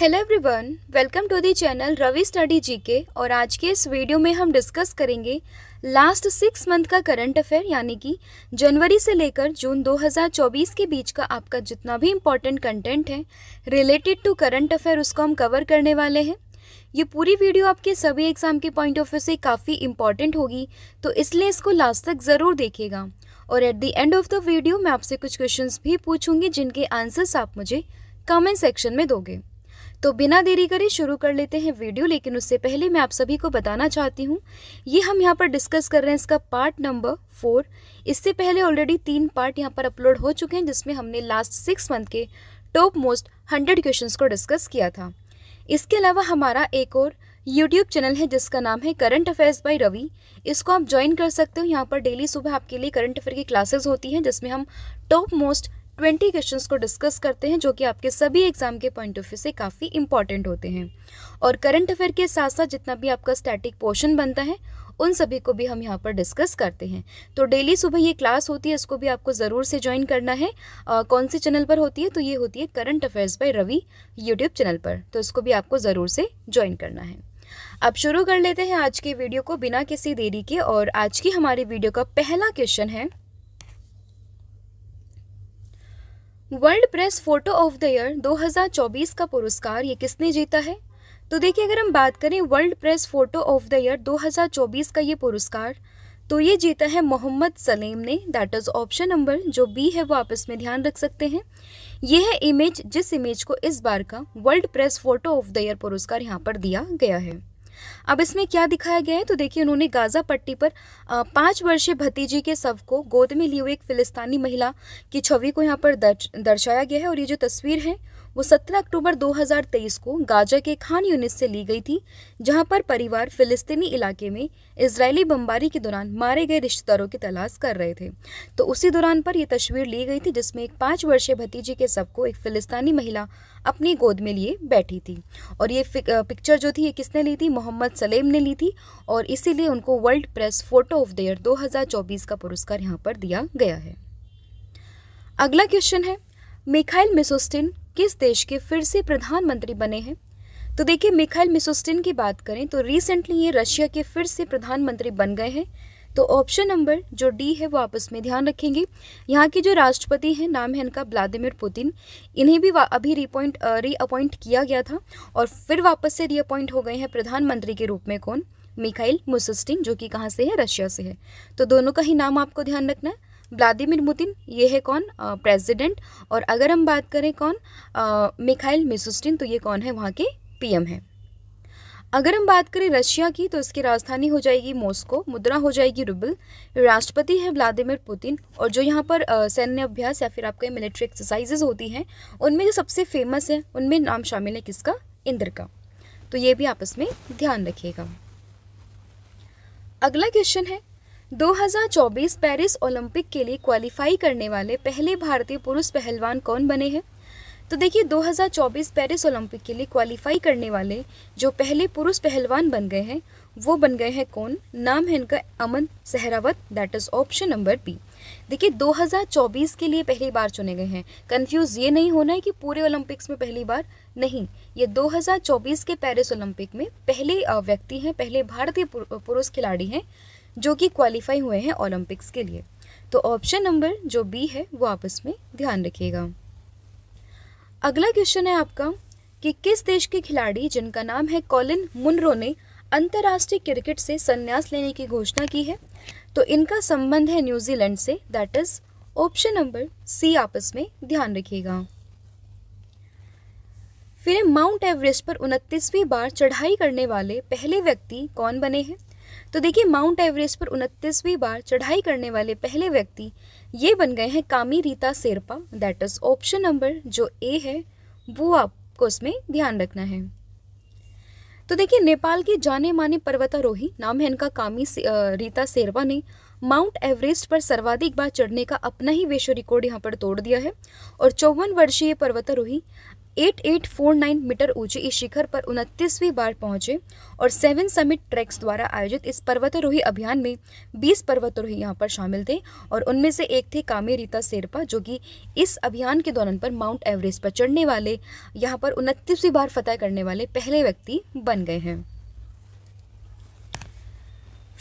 hello everyone welcome to the channel Ravi study GK और आज के इस वीडियो में हम डिस्कस करेंगे लास्ट सिक्स मंथ का करंट अफेयर यानी कि जनवरी से लेकर जून 2024 के बीच का आपका जितना भी इम्पोर्टेंट कंटेंट है रिलेटेड टू करंट अफेयर उसको हम कवर करने वाले हैं ये पूरी वीडियो आपके सभी एग्ज़ाम के पॉइंट ऑफ व्यू से काफ़ी इंपॉर्टेंट होगी तो इसलिए इसको लास्ट तक ज़रूर देखेगा और at the end of the video मैं आपसे कुछ क्वेश्चंस भी पूछूंगी जिनके आंसर्स आप मुझे कमेंट सेक्शन में दोगे तो बिना देरी करे शुरू कर लेते हैं वीडियो लेकिन उससे पहले मैं आप सभी को बताना चाहती हूँ ये हम यहाँ पर डिस्कस कर रहे हैं इसका पार्ट नंबर फोर इससे पहले ऑलरेडी तीन पार्ट यहाँ पर अपलोड हो चुके हैं जिसमें हमने लास्ट सिक्स मंथ के टॉप मोस्ट हंड्रेड क्वेश्चन को डिस्कस किया था इसके अलावा हमारा एक और यूट्यूब चैनल है जिसका नाम है करंट अफेयर्स बाय रवि इसको आप ज्वाइन कर सकते हो यहाँ पर डेली सुबह आपके लिए करंट अफेयर की क्लासेस होती हैं जिसमें हम टॉप मोस्ट ट्वेंटी क्वेश्चन को डिस्कस करते हैं जो कि आपके सभी एग्जाम के पॉइंट ऑफ व्यू से काफ़ी इंपॉर्टेंट होते हैं और करंट अफेयर के साथ साथ जितना भी आपका स्टैटिक पोर्शन बनता है उन सभी को भी हम यहाँ पर डिस्कस करते हैं तो डेली सुबह ये क्लास होती है इसको भी आपको ज़रूर से ज्वाइन करना है आ, कौन से चैनल पर होती है तो ये होती है current affairs by Ravi YouTube channel पर तो इसको भी आपको ज़रूर से ज्वाइन करना है अब शुरू कर लेते हैं आज के वीडियो को बिना किसी देरी के और आज की हमारी वीडियो का पहला क्वेश्चन है world press photo of the year 2024 का पुरस्कार ये किसने जीता है तो देखिए अगर हम बात करें world press photo of the year 2024 का ये पुरस्कार तो ये जीता है मोहम्मद सलीम ने दैट इज़ ऑप्शन नंबर जो बी है वो आप इसमें ध्यान रख सकते हैं ये है इमेज जिस इमेज को इस बार का world press photo of the year पुरस्कार यहाँ पर दिया गया है अब इसमें क्या दिखाया गया है तो देखिए उन्होंने गाजा पट्टी पर पाँच वर्षीय भतीजी के शव को गोद में लिए हुए एक फिलिस्तानी महिला की छवि को यहाँ पर दर्शाया गया है और ये जो तस्वीर है वो 17 अक्टूबर 2023 को गाजा के खान यूनिट से ली गई थी जहां पर परिवार फिलिस्तीनी इलाके में इसराइली बमबारी के दौरान मारे गए रिश्तेदारों की तलाश कर रहे थे तो उसी दौरान पर यह तस्वीर ली गई थी जिसमें एक पाँच वर्षीय भतीजी के सब को एक फिलिस्तानी महिला अपनी गोद में लिए बैठी थी और ये पिक्चर जो थी ये किसने ली थी मोहम्मद सलेम ने ली थी और इसीलिए उनको world press photo of the year दो का पुरस्कार यहाँ पर दिया गया है अगला क्वेश्चन है मिखाइल मिसोस्टिन किस देश के फिर से प्रधानमंत्री बने हैं तो देखिए मिखाइल मिसोस्टिन की बात करें तो रिसेंटली ये रशिया के फिर से प्रधानमंत्री बन गए हैं तो ऑप्शन नंबर जो डी है वो आपस में ध्यान रखेंगे यहाँ के जो राष्ट्रपति हैं नाम है इनका व्लादिमिर पुतिन इन्हें भी अभी रीपॉइंट रीअपॉइंट किया गया था और फिर वापस से रीअपॉइंट हो गए हैं प्रधानमंत्री के रूप में कौन मिखाइल मुसस्टिन जो कि कहाँ से है रशिया से है तो दोनों का ही नाम आपको ध्यान रखना है व्लादिमिर मुतिन ये है कौन प्रेसिडेंट और अगर हम बात करें कौन मिखाइल मिसुस्टिन तो ये कौन है वहाँ के पीएम है अगर हम बात करें रशिया की तो इसकी राजधानी हो जाएगी मॉस्को मुद्रा हो जाएगी रुबल राष्ट्रपति है व्लादिमिर पुतिन और जो यहाँ पर सैन्य अभ्यास या फिर आपके मिलिट्री एक्सरसाइजेज होती हैं उनमें जो सबसे फेमस है उनमें नाम शामिल है किसका इंद्र का तो ये भी आप इसमें ध्यान रखिएगा अगला क्वेश्चन है 2024 पेरिस ओलंपिक के लिए क्वालिफाई करने वाले पहले भारतीय पुरुष पहलवान कौन बने हैं तो देखिए 2024 पेरिस ओलंपिक के लिए क्वालिफाई करने वाले जो पहले पुरुष पहलवान बन गए हैं वो बन गए हैं कौन नाम है इनका Aman Sehrawat that is option number B देखिए 2024 के लिए पहली बार चुने गए हैं कंफ्यूज ये नहीं होना है कि पूरे ओलंपिक्स में पहली बार नहीं ये 2024 के पेरिस ओलंपिक में पहले व्यक्ति हैं पहले भारतीय पुरुष खिलाड़ी हैं जो कि क्वालिफाई हुए हैं ओलंपिक्स के लिए तो ऑप्शन नंबर जो बी है वो आप इसमें ध्यान रखिएगा अगला क्वेश्चन है आपका कि किस देश के खिलाड़ी जिनका नाम है कॉलिन मुनरो ने अंतर्राष्ट्रीय क्रिकेट से संन्यास लेने की घोषणा की है तो इनका संबंध है न्यूजीलैंड से that is option number C आपस में ध्यान रखिएगा फिर माउंट एवरेस्ट पर उनतीसवीं बार चढ़ाई करने वाले पहले व्यक्ति कौन बने हैं तो देखिए माउंट एवरेस्ट पर उनतीसवीं बार चढ़ाई करने वाले पहले व्यक्ति ये बन गए हैं Kami Rita Sherpa that is option number जो ए है वो आपको उसमें ध्यान रखना है तो देखिए नेपाल के जाने माने पर्वतारोही नाम है इनका कामी से, रीता शेरवा ने माउंट एवरेस्ट पर सर्वाधिक बार चढ़ने का अपना ही विश्व रिकॉर्ड यहाँ पर तोड़ दिया है और चौवन वर्षीय पर्वतारोही 8849 मीटर ऊंचे इस शिखर पर उनतीसवीं बार पहुंचे और सेवन समिट ट्रैक्स द्वारा आयोजित इस पर्वतारोही अभियान में 20 पर्वतारोही यहां पर शामिल थे और उनमें से एक थे रीता शेरपा जो कि इस अभियान के दौरान पर माउंट एवरेस्ट पर चढ़ने वाले यहाँ पर उनतीसवीं बार फतह करने वाले पहले व्यक्ति बन गए हैं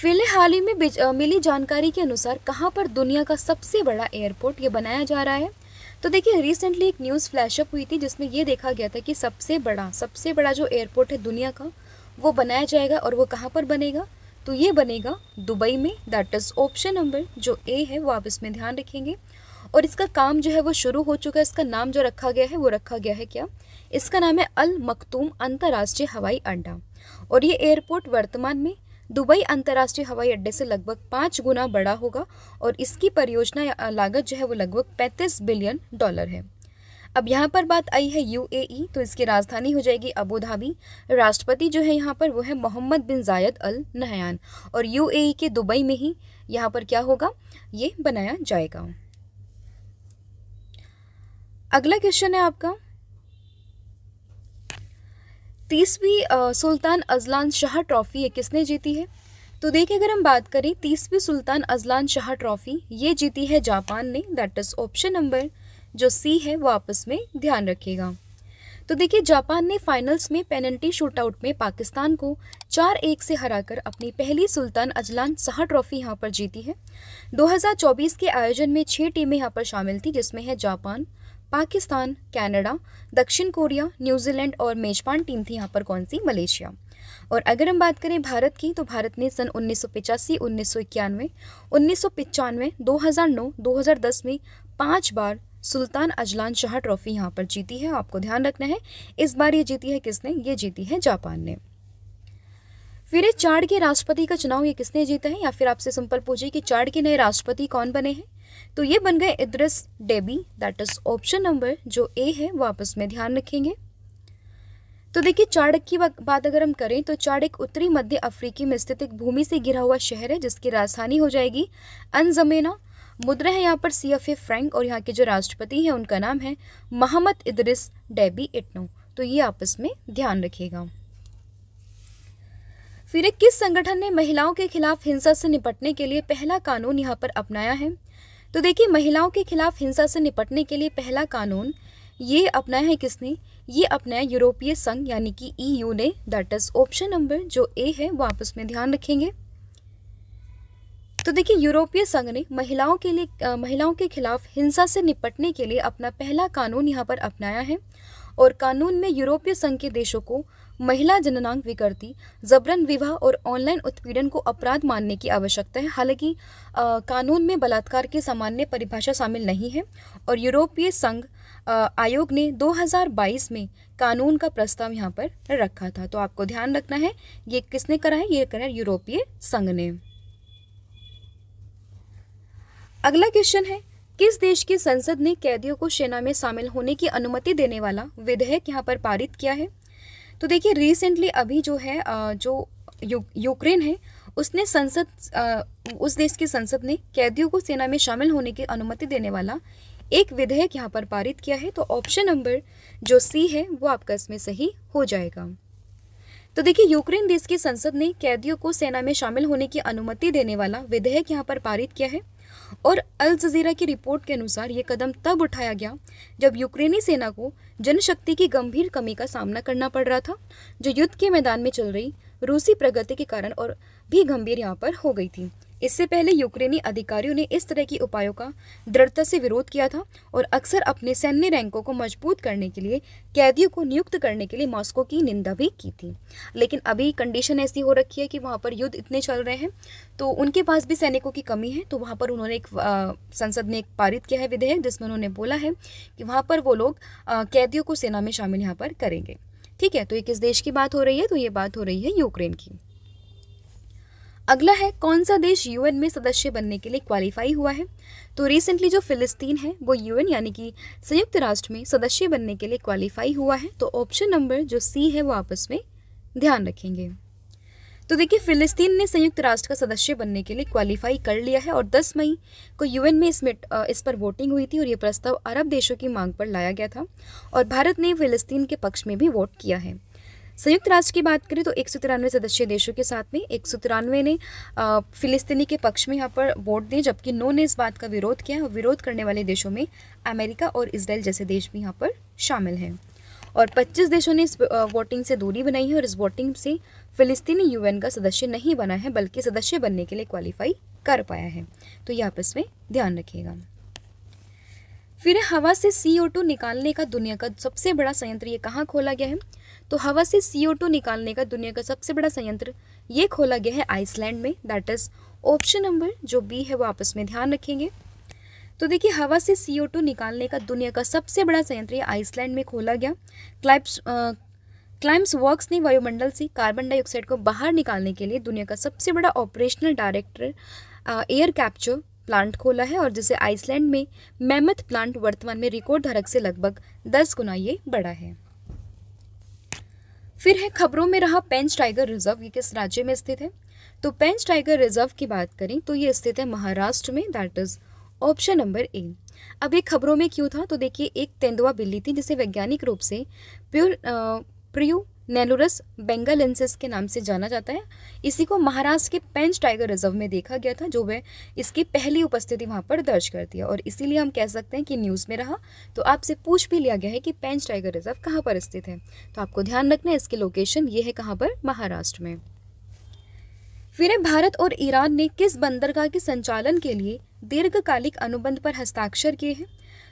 फिलहाल ही में मिली जानकारी के अनुसार कहाँ पर दुनिया का सबसे बड़ा एयरपोर्ट ये बनाया जा रहा है तो देखिए रिसेंटली एक न्यूज़ फ्लैशअप हुई थी जिसमें ये देखा गया था कि सबसे बड़ा सबसे बड़ा जो एयरपोर्ट है दुनिया का वो बनाया जाएगा और वो कहाँ पर बनेगा तो ये बनेगा दुबई में दैट इज़ ऑप्शन नंबर जो ए है वो आप इसमें ध्यान रखेंगे और इसका काम जो है वो शुरू हो चुका है इसका नाम जो रखा गया है वो रखा गया है क्या इसका नाम है अल मखतूम अंतर्राष्ट्रीय हवाई अड्डा और ये एयरपोर्ट वर्तमान में दुबई अंतर्राष्ट्रीय हवाई अड्डे से लगभग पाँच गुना बड़ा होगा और इसकी परियोजना लागत जो है वो लगभग पैंतीस बिलियन डॉलर है अब यहाँ पर बात आई है यू तो इसकी राजधानी हो जाएगी अबू धाबी राष्ट्रपति जो है यहाँ पर वो है Mohamed bin Zayed Al Nahyan और यू के दुबई में ही यहाँ पर क्या होगा ये बनाया जाएगा अगला क्वेश्चन है आपका तीसवीं सुल्तान अजलान शाह ट्रॉफ़ी ये किसने जीती है तो देखिए अगर हम बात करें तीसवीं सुल्तान अजलान शाह ट्रॉफ़ी ये जीती है जापान ने दैट इज़ ऑप्शन नंबर जो सी है वो आपस में ध्यान रखिएगा तो देखिए जापान ने फाइनल्स में पेनल्टी शूटआउट में पाकिस्तान को चार एक से हराकर अपनी पहली सुल्तान अजलान शाह ट्रॉफ़ी यहाँ पर जीती है 2024 के आयोजन में छः टीमें यहाँ पर शामिल थी जिसमें है जापान पाकिस्तान कनाडा दक्षिण कोरिया न्यूजीलैंड और मेजबान टीम थी यहाँ पर कौन सी मलेशिया और अगर हम बात करें भारत की तो भारत ने सन उन्नीस सौ पिचासी उन्नीस सौ इक्यानवे उन्नीस सौ पचानवे दो हज़ार नौ दो हज़ार दस में पाँच बार सुल्तान अजलान शाह ट्रॉफी यहाँ पर जीती है आपको ध्यान रखना है इस बार ये जीती है किसने ये जीती है जापान ने फिर चाड के राष्ट्रपति का चुनाव ये किसने जीता है या फिर आपसे सिंपल पूछे कि चाड के नए राष्ट्रपति कौन बने हैं तो ये बन गए Idriss Deby that is option number जो ए है वो आप उसमें ध्यान रखेंगे तो देखिए चाणक्य की बात अगर हम करें तो चाड़ उत्तरी मध्य अफ्रीकी में स्थित एक भूमि से घिरा हुआ शहर है जिसकी राजधानी हो जाएगी अनजमेना मुद्रा है यहाँ पर सी एफ ए फ्रेंक और यहाँ के जो राष्ट्रपति हैं उनका नाम है मोहम्मद इद्रिस डेबी इटनो तो ये आपस में ध्यान रखिएगा फिर किस संगठन ने महिलाओं के खिलाफ हिंसा से निपटने के लिए पहला कानून यहाँ पर अपनाया है तो देखिए महिलाओं के खिलाफ हिंसा से निपटने के लिए पहला कानून ये अपनाया है किसने ये अपनाया यूरोपीय संघ यानी कि ईयू e ने दैट इज ऑप्शन नंबर जो ए है वो आप उसमें ध्यान रखेंगे तो देखिए यूरोपीय संघ ने महिलाओं के लिए आ, महिलाओं के खिलाफ हिंसा से निपटने के लिए अपना पहला कानून यहाँ पर अपनाया है और कानून में यूरोपीय संघ के देशों को महिला जननांग विकृति जबरन विवाह और ऑनलाइन उत्पीड़न को अपराध मानने की आवश्यकता है हालांकि कानून में बलात्कार की सामान्य परिभाषा शामिल नहीं है और यूरोपीय संघ आयोग ने 2022 में कानून का प्रस्ताव यहाँ पर रखा था तो आपको ध्यान रखना है ये किसने करा है ये करा है यूरोपीय संघ ने अगला क्वेश्चन है किस देश की संसद ने कैदियों को सेना में शामिल होने की अनुमति देने वाला विधेयक यहाँ पर पारित किया है तो देखिए रिसेंटली अभी जो है जो यु यूक्रेन है उसने संसद उस देश की संसद ने कैदियों को सेना में शामिल होने की अनुमति देने वाला एक विधेयक यहाँ पर पारित किया है तो ऑप्शन नंबर जो सी है वो आपका इसमें सही हो जाएगा तो देखिए यूक्रेन देश की संसद ने कैदियों को सेना में शामिल होने की अनुमति देने वाला विधेयक यहाँ पर पारित किया है और अल जजीरा की रिपोर्ट के अनुसार ये कदम तब उठाया गया जब यूक्रेनी सेना को जनशक्ति की गंभीर कमी का सामना करना पड़ रहा था जो युद्ध के मैदान में चल रही रूसी प्रगति के कारण और भी गंभीर यहाँ पर हो गई थी इससे पहले यूक्रेनी अधिकारियों ने इस तरह के उपायों का दृढ़ता से विरोध किया था और अक्सर अपने सैन्य रैंकों को मजबूत करने के लिए कैदियों को नियुक्त करने के लिए मॉस्को की निंदा भी की थी लेकिन अभी कंडीशन ऐसी हो रखी है कि वहाँ पर युद्ध इतने चल रहे हैं तो उनके पास भी सैनिकों की कमी है तो वहाँ पर उन्होंने एक आ, संसद ने एक पारित किया है विधेयक जिसमें उन्होंने बोला है कि वहाँ पर वो लोग कैदियों को सेना में शामिल यहाँ पर करेंगे ठीक है तो ये किस देश की बात हो रही है तो ये बात हो रही है यूक्रेन की अगला है कौन सा देश यूएन में सदस्य बनने के लिए क्वालिफाई हुआ है तो रिसेंटली जो फिलिस्तीन है वो यूएन यानी कि संयुक्त राष्ट्र में सदस्य बनने के लिए क्वालिफाई हुआ है तो ऑप्शन नंबर जो सी है वो आपस में ध्यान रखेंगे तो देखिए फिलिस्तीन ने संयुक्त राष्ट्र का सदस्य बनने के लिए क्वालिफाई कर लिया है और 10 मई को यूएन में इसमें इस पर वोटिंग हुई थी और ये प्रस्ताव अरब देशों की मांग पर लाया गया था और भारत ने फिलिस्तीन के पक्ष में भी वोट किया है संयुक्त राष्ट्र की बात करें तो एक सदस्य देशों के साथ में एक ने फिलिस्तीनी के पक्ष में यहाँ पर वोट दिए जबकि नौ ने इस बात का विरोध किया और विरोध करने वाले देशों में अमेरिका और इसराइल जैसे देश भी यहाँ पर शामिल हैं और 25 देशों ने इस वोटिंग से दूरी बनाई है और इस वोटिंग से फिलिस्तीनी यूएन का सदस्य नहीं बना है बल्कि सदस्य बनने के लिए क्वालिफाई कर पाया है तो यह आप इसमें ध्यान रखिएगा फिर हवा से सी निकालने का दुनिया का सबसे बड़ा संयंत्र ये कहाँ खोला गया है तो हवा से सी निकालने का दुनिया का सबसे बड़ा संयंत्र ये खोला गया है आइसलैंड में दैट इज़ ऑप्शन नंबर जो बी है वो आपस में ध्यान रखेंगे तो देखिए हवा से सी निकालने का दुनिया का सबसे बड़ा संयंत्र ये आइसलैंड में खोला गया क्लाइप्स क्लाइम्स वर्क्स ने वायुमंडल से कार्बन डाइऑक्साइड को बाहर निकालने के लिए दुनिया का सबसे बड़ा operational director air capture plant खोला है और जिसे आइसलैंड में मैमथ प्लांट वर्तमान में रिकॉर्ड धारक से लगभग दस गुना ये बड़ा है फिर है खबरों में रहा पेंच टाइगर रिजर्व ये किस राज्य में स्थित है तो पेंच टाइगर रिजर्व की बात करें तो ये स्थित है महाराष्ट्र में that is option number A अब ये खबरों में क्यों था तो देखिए एक तेंदुआ बिल्ली थी जिसे वैज्ञानिक रूप से प्योर प्रियो नेलोरस बेंगालेंसिस के नाम से जाना जाता है इसी को महाराष्ट्र के पेंच टाइगर रिजर्व में देखा गया था जो वह इसकी पहली उपस्थिति वहाँ पर दर्ज करती है और इसीलिए हम कह सकते हैं कि न्यूज़ में रहा तो आपसे पूछ भी लिया गया है कि पेंच टाइगर रिजर्व कहाँ पर स्थित है तो आपको ध्यान रखना है इसकी लोकेशन ये है कहाँ पर महाराष्ट्र में फिर भारत और ईरान ने किस बंदरगाह के संचालन के लिए दीर्घकालिक अनुबंध पर हस्ताक्षर किए हैं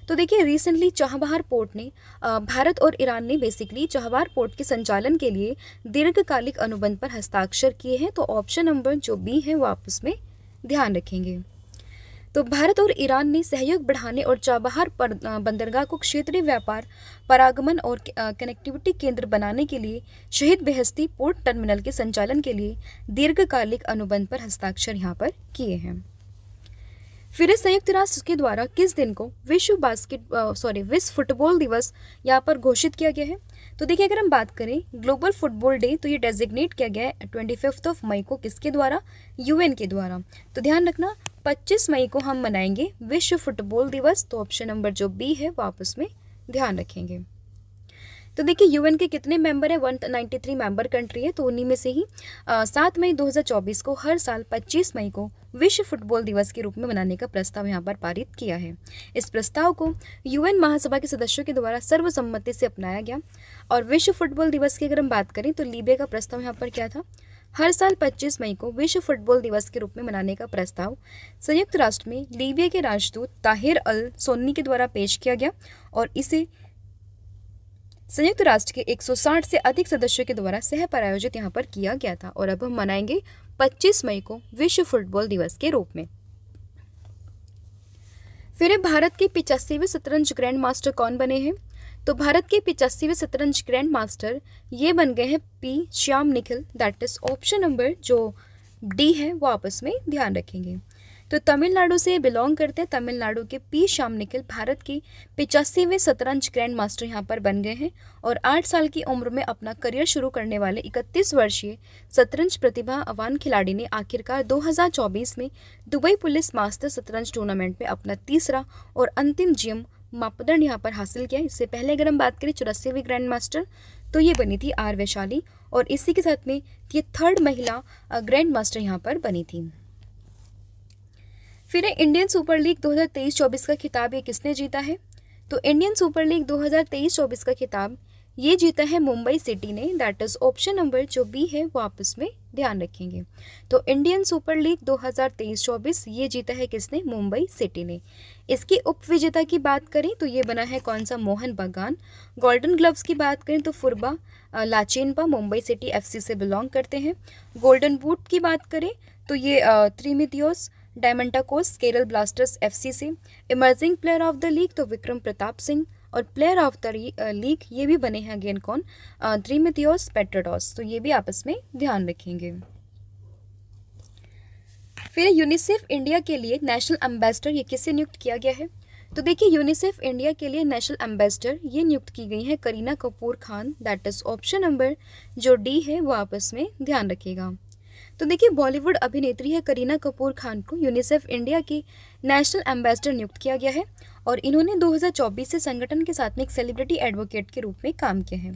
तो देखिए रिसेंटली चाहबहार पोर्ट ने भारत और ईरान ने बेसिकली चाहबहार पोर्ट के संचालन के लिए दीर्घकालिक अनुबंध पर हस्ताक्षर किए हैं तो ऑप्शन नंबर जो बी है वो आप उसमें ध्यान रखेंगे तो भारत और ईरान ने सहयोग बढ़ाने और चाबहार बंदरगाह को क्षेत्रीय व्यापार परागमन और कनेक्टिविटी केंद्र बनाने के लिए शहीद बेहस्ती पोर्ट टर्मिनल के संचालन के लिए दीर्घकालिक अनुबंध पर हस्ताक्षर यहाँ पर किए हैं फिर संयुक्त राष्ट्र के द्वारा किस दिन को विश्व बास्केट सॉरी विश्व फुटबॉल दिवस यहाँ पर घोषित किया गया है तो देखिए अगर हम बात करें ग्लोबल फुटबॉल डे तो ये डेजिग्नेट किया गया है ट्वेंटी फिफ्थ ऑफ मई को किसके द्वारा यूएन के द्वारा तो ध्यान रखना 25 मई को हम मनाएंगे विश्व फुटबॉल दिवस तो ऑप्शन नंबर जो बी है वो आप उसमें ध्यान रखेंगे तो देखिए यूएन के कितने मेंबर हैं 193 मेंबर कंट्री है तो उन्हीं में से ही सात मई 2024 को हर साल 25 मई को विश्व फुटबॉल दिवस के रूप में मनाने का प्रस्ताव यहाँ पर पारित किया है इस प्रस्ताव को यूएन महासभा के सदस्यों के द्वारा सर्वसम्मति से अपनाया गया और विश्व फुटबॉल दिवस की अगर हम बात करें तो लीबिया का प्रस्ताव यहाँ पर क्या था हर साल 25 मई को विश्व फुटबॉल दिवस के रूप में मनाने का प्रस्ताव संयुक्त राष्ट्र में लीबिया के राजदूत ताहिर अल सोन्नी के द्वारा पेश किया गया और इसे संयुक्त राष्ट्र के 160 से अधिक सदस्यों के द्वारा सह पर आयोजित यहाँ पर किया गया था और अब हम मनाएंगे 25 मई को विश्व फुटबॉल दिवस के रूप में फिर भारत के पिचासीवे शतरंज ग्रैंड मास्टर कौन बने हैं तो भारत के पिचासीवें शतरंज ग्रैंड मास्टर ये बन गए हैं P Shyam Nikhil that is option number जो डी है वो आपस में ध्यान रखेंगे तो तमिलनाडु से बिलोंग करते हैं तमिलनाडु के पी श्याम निखिल भारत की पिचासीवें शतरंज ग्रैंड मास्टर यहाँ पर बन गए हैं और आठ साल की उम्र में अपना करियर शुरू करने वाले इकतीस वर्षीय शतरंज प्रतिभा अवान खिलाड़ी ने आखिरकार 2024 में दुबई पुलिस मास्टर शतरंज टूर्नामेंट में अपना तीसरा और अंतिम जिम मापदंड यहाँ पर हासिल किया इससे पहले अगर हम बात करें चौरासीवीं ग्रैंड मास्टर तो ये बनी थी आर वैशाली और इसी के साथ में ये थर्ड महिला ग्रैंड मास्टर यहाँ पर बनी थी फिर इंडियन सुपर लीग 2023-24 का खिताब ये किसने जीता है तो इंडियन सुपर लीग 2023-24 का खिताब ये जीता है मुंबई सिटी ने दैट इज ऑप्शन नंबर जो बी है वो आप इसमें ध्यान रखेंगे तो इंडियन सुपर लीग 2023-24 ये जीता है किसने मुंबई सिटी ने इसकी उपविजेता की बात करें तो ये बना है कौन सा मोहन बगान गोल्डन ग्लव्स की बात करें तो फुरबा लाचेनपा मुंबई सिटी एफसी से बिलोंग करते हैं गोल्डन बूट की बात करें तो ये Dimitrios Diamantakos Kerala blasters FC से emerging player of the league तो विक्रम प्रताप सिंह और प्लेयर ऑफ द लीग ये भी बने हैं अगेन कौन द्रीमिथियोस पेट्राडॉस तो ये भी आपस में ध्यान रखेंगे फिर यूनिसेफ इंडिया के लिए नेशनल एम्बेसडर ये किसे नियुक्त किया गया है तो देखिए यूनिसेफ इंडिया के लिए नेशनल एम्बेसडर ये नियुक्त की गई है Kareena Kapoor Khan that is option number जो डी है वो आपस में ध्यान रखेगा तो देखिए बॉलीवुड अभिनेत्री है करीना कपूर खान को यूनिसेफ इंडिया की नेशनल एम्बेसडर नियुक्त किया गया है और इन्होंने 2024 से संगठन के साथ में एक सेलिब्रिटी एडवोकेट के रूप में काम किया है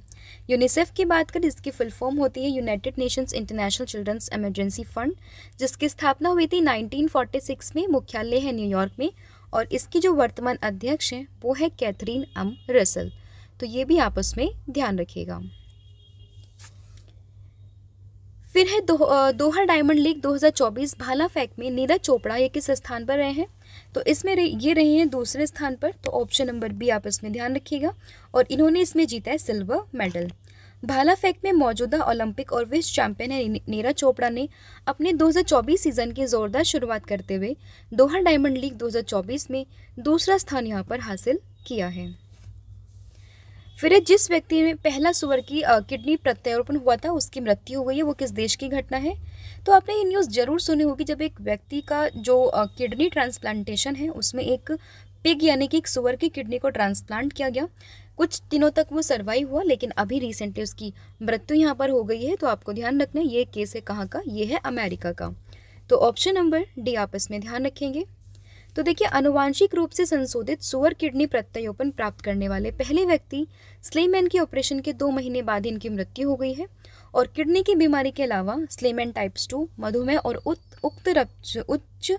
यूनिसेफ की बात करें इसकी फुल फॉर्म होती है United Nations International Children's Emergency Fund जिसकी स्थापना हुई थी 1946 में मुख्यालय है न्यूयॉर्क में और इसकी जो वर्तमान अध्यक्ष हैं वो है कैथरीन अम रसल तो ये भी आपस में ध्यान रखिएगा फिर है दो, दोहर डायमंड लीग 2024 भाला फेंक में नीरज चोपड़ा ये किस स्थान पर रहे हैं तो इसमें ये रहे हैं दूसरे स्थान पर तो ऑप्शन नंबर बी आप इसमें ध्यान रखिएगा और इन्होंने इसमें जीता है सिल्वर मेडल भाला फेंक में मौजूदा ओलंपिक और विश्व चैंपियन है नीरज चोपड़ा ने अपने 2024 सीजन की जोरदार शुरुआत करते हुए दोहा डायमंड लीग 2024 में दूसरा स्थान यहाँ पर हासिल किया है फिर जिस व्यक्ति में पहला सुअर की किडनी प्रत्यारोपण हुआ था उसकी मृत्यु हो गई है वो किस देश की घटना है तो आपने ये न्यूज़ ज़रूर सुनी होगी जब एक व्यक्ति का जो किडनी ट्रांसप्लांटेशन है उसमें एक पिग यानी कि एक सुअर की किडनी को ट्रांसप्लांट किया गया कुछ दिनों तक वो सर्वाइव हुआ लेकिन अभी रिसेंटली उसकी मृत्यु यहाँ पर हो गई है तो आपको ध्यान रखना ये केस है कहाँ का ये है अमेरिका का तो ऑप्शन नंबर डी आप इसमें ध्यान रखेंगे तो देखिए अनुवांशिक रूप से संशोधित सुअर किडनी प्रत्यारोपण प्राप्त करने वाले पहले व्यक्ति स्लेमैन के ऑपरेशन के दो महीने बाद इनकी मृत्यु हो गई है और किडनी की बीमारी के अलावा स्लेमैन टाइप्स टू मधुमेह और उक्त रक्त उच्च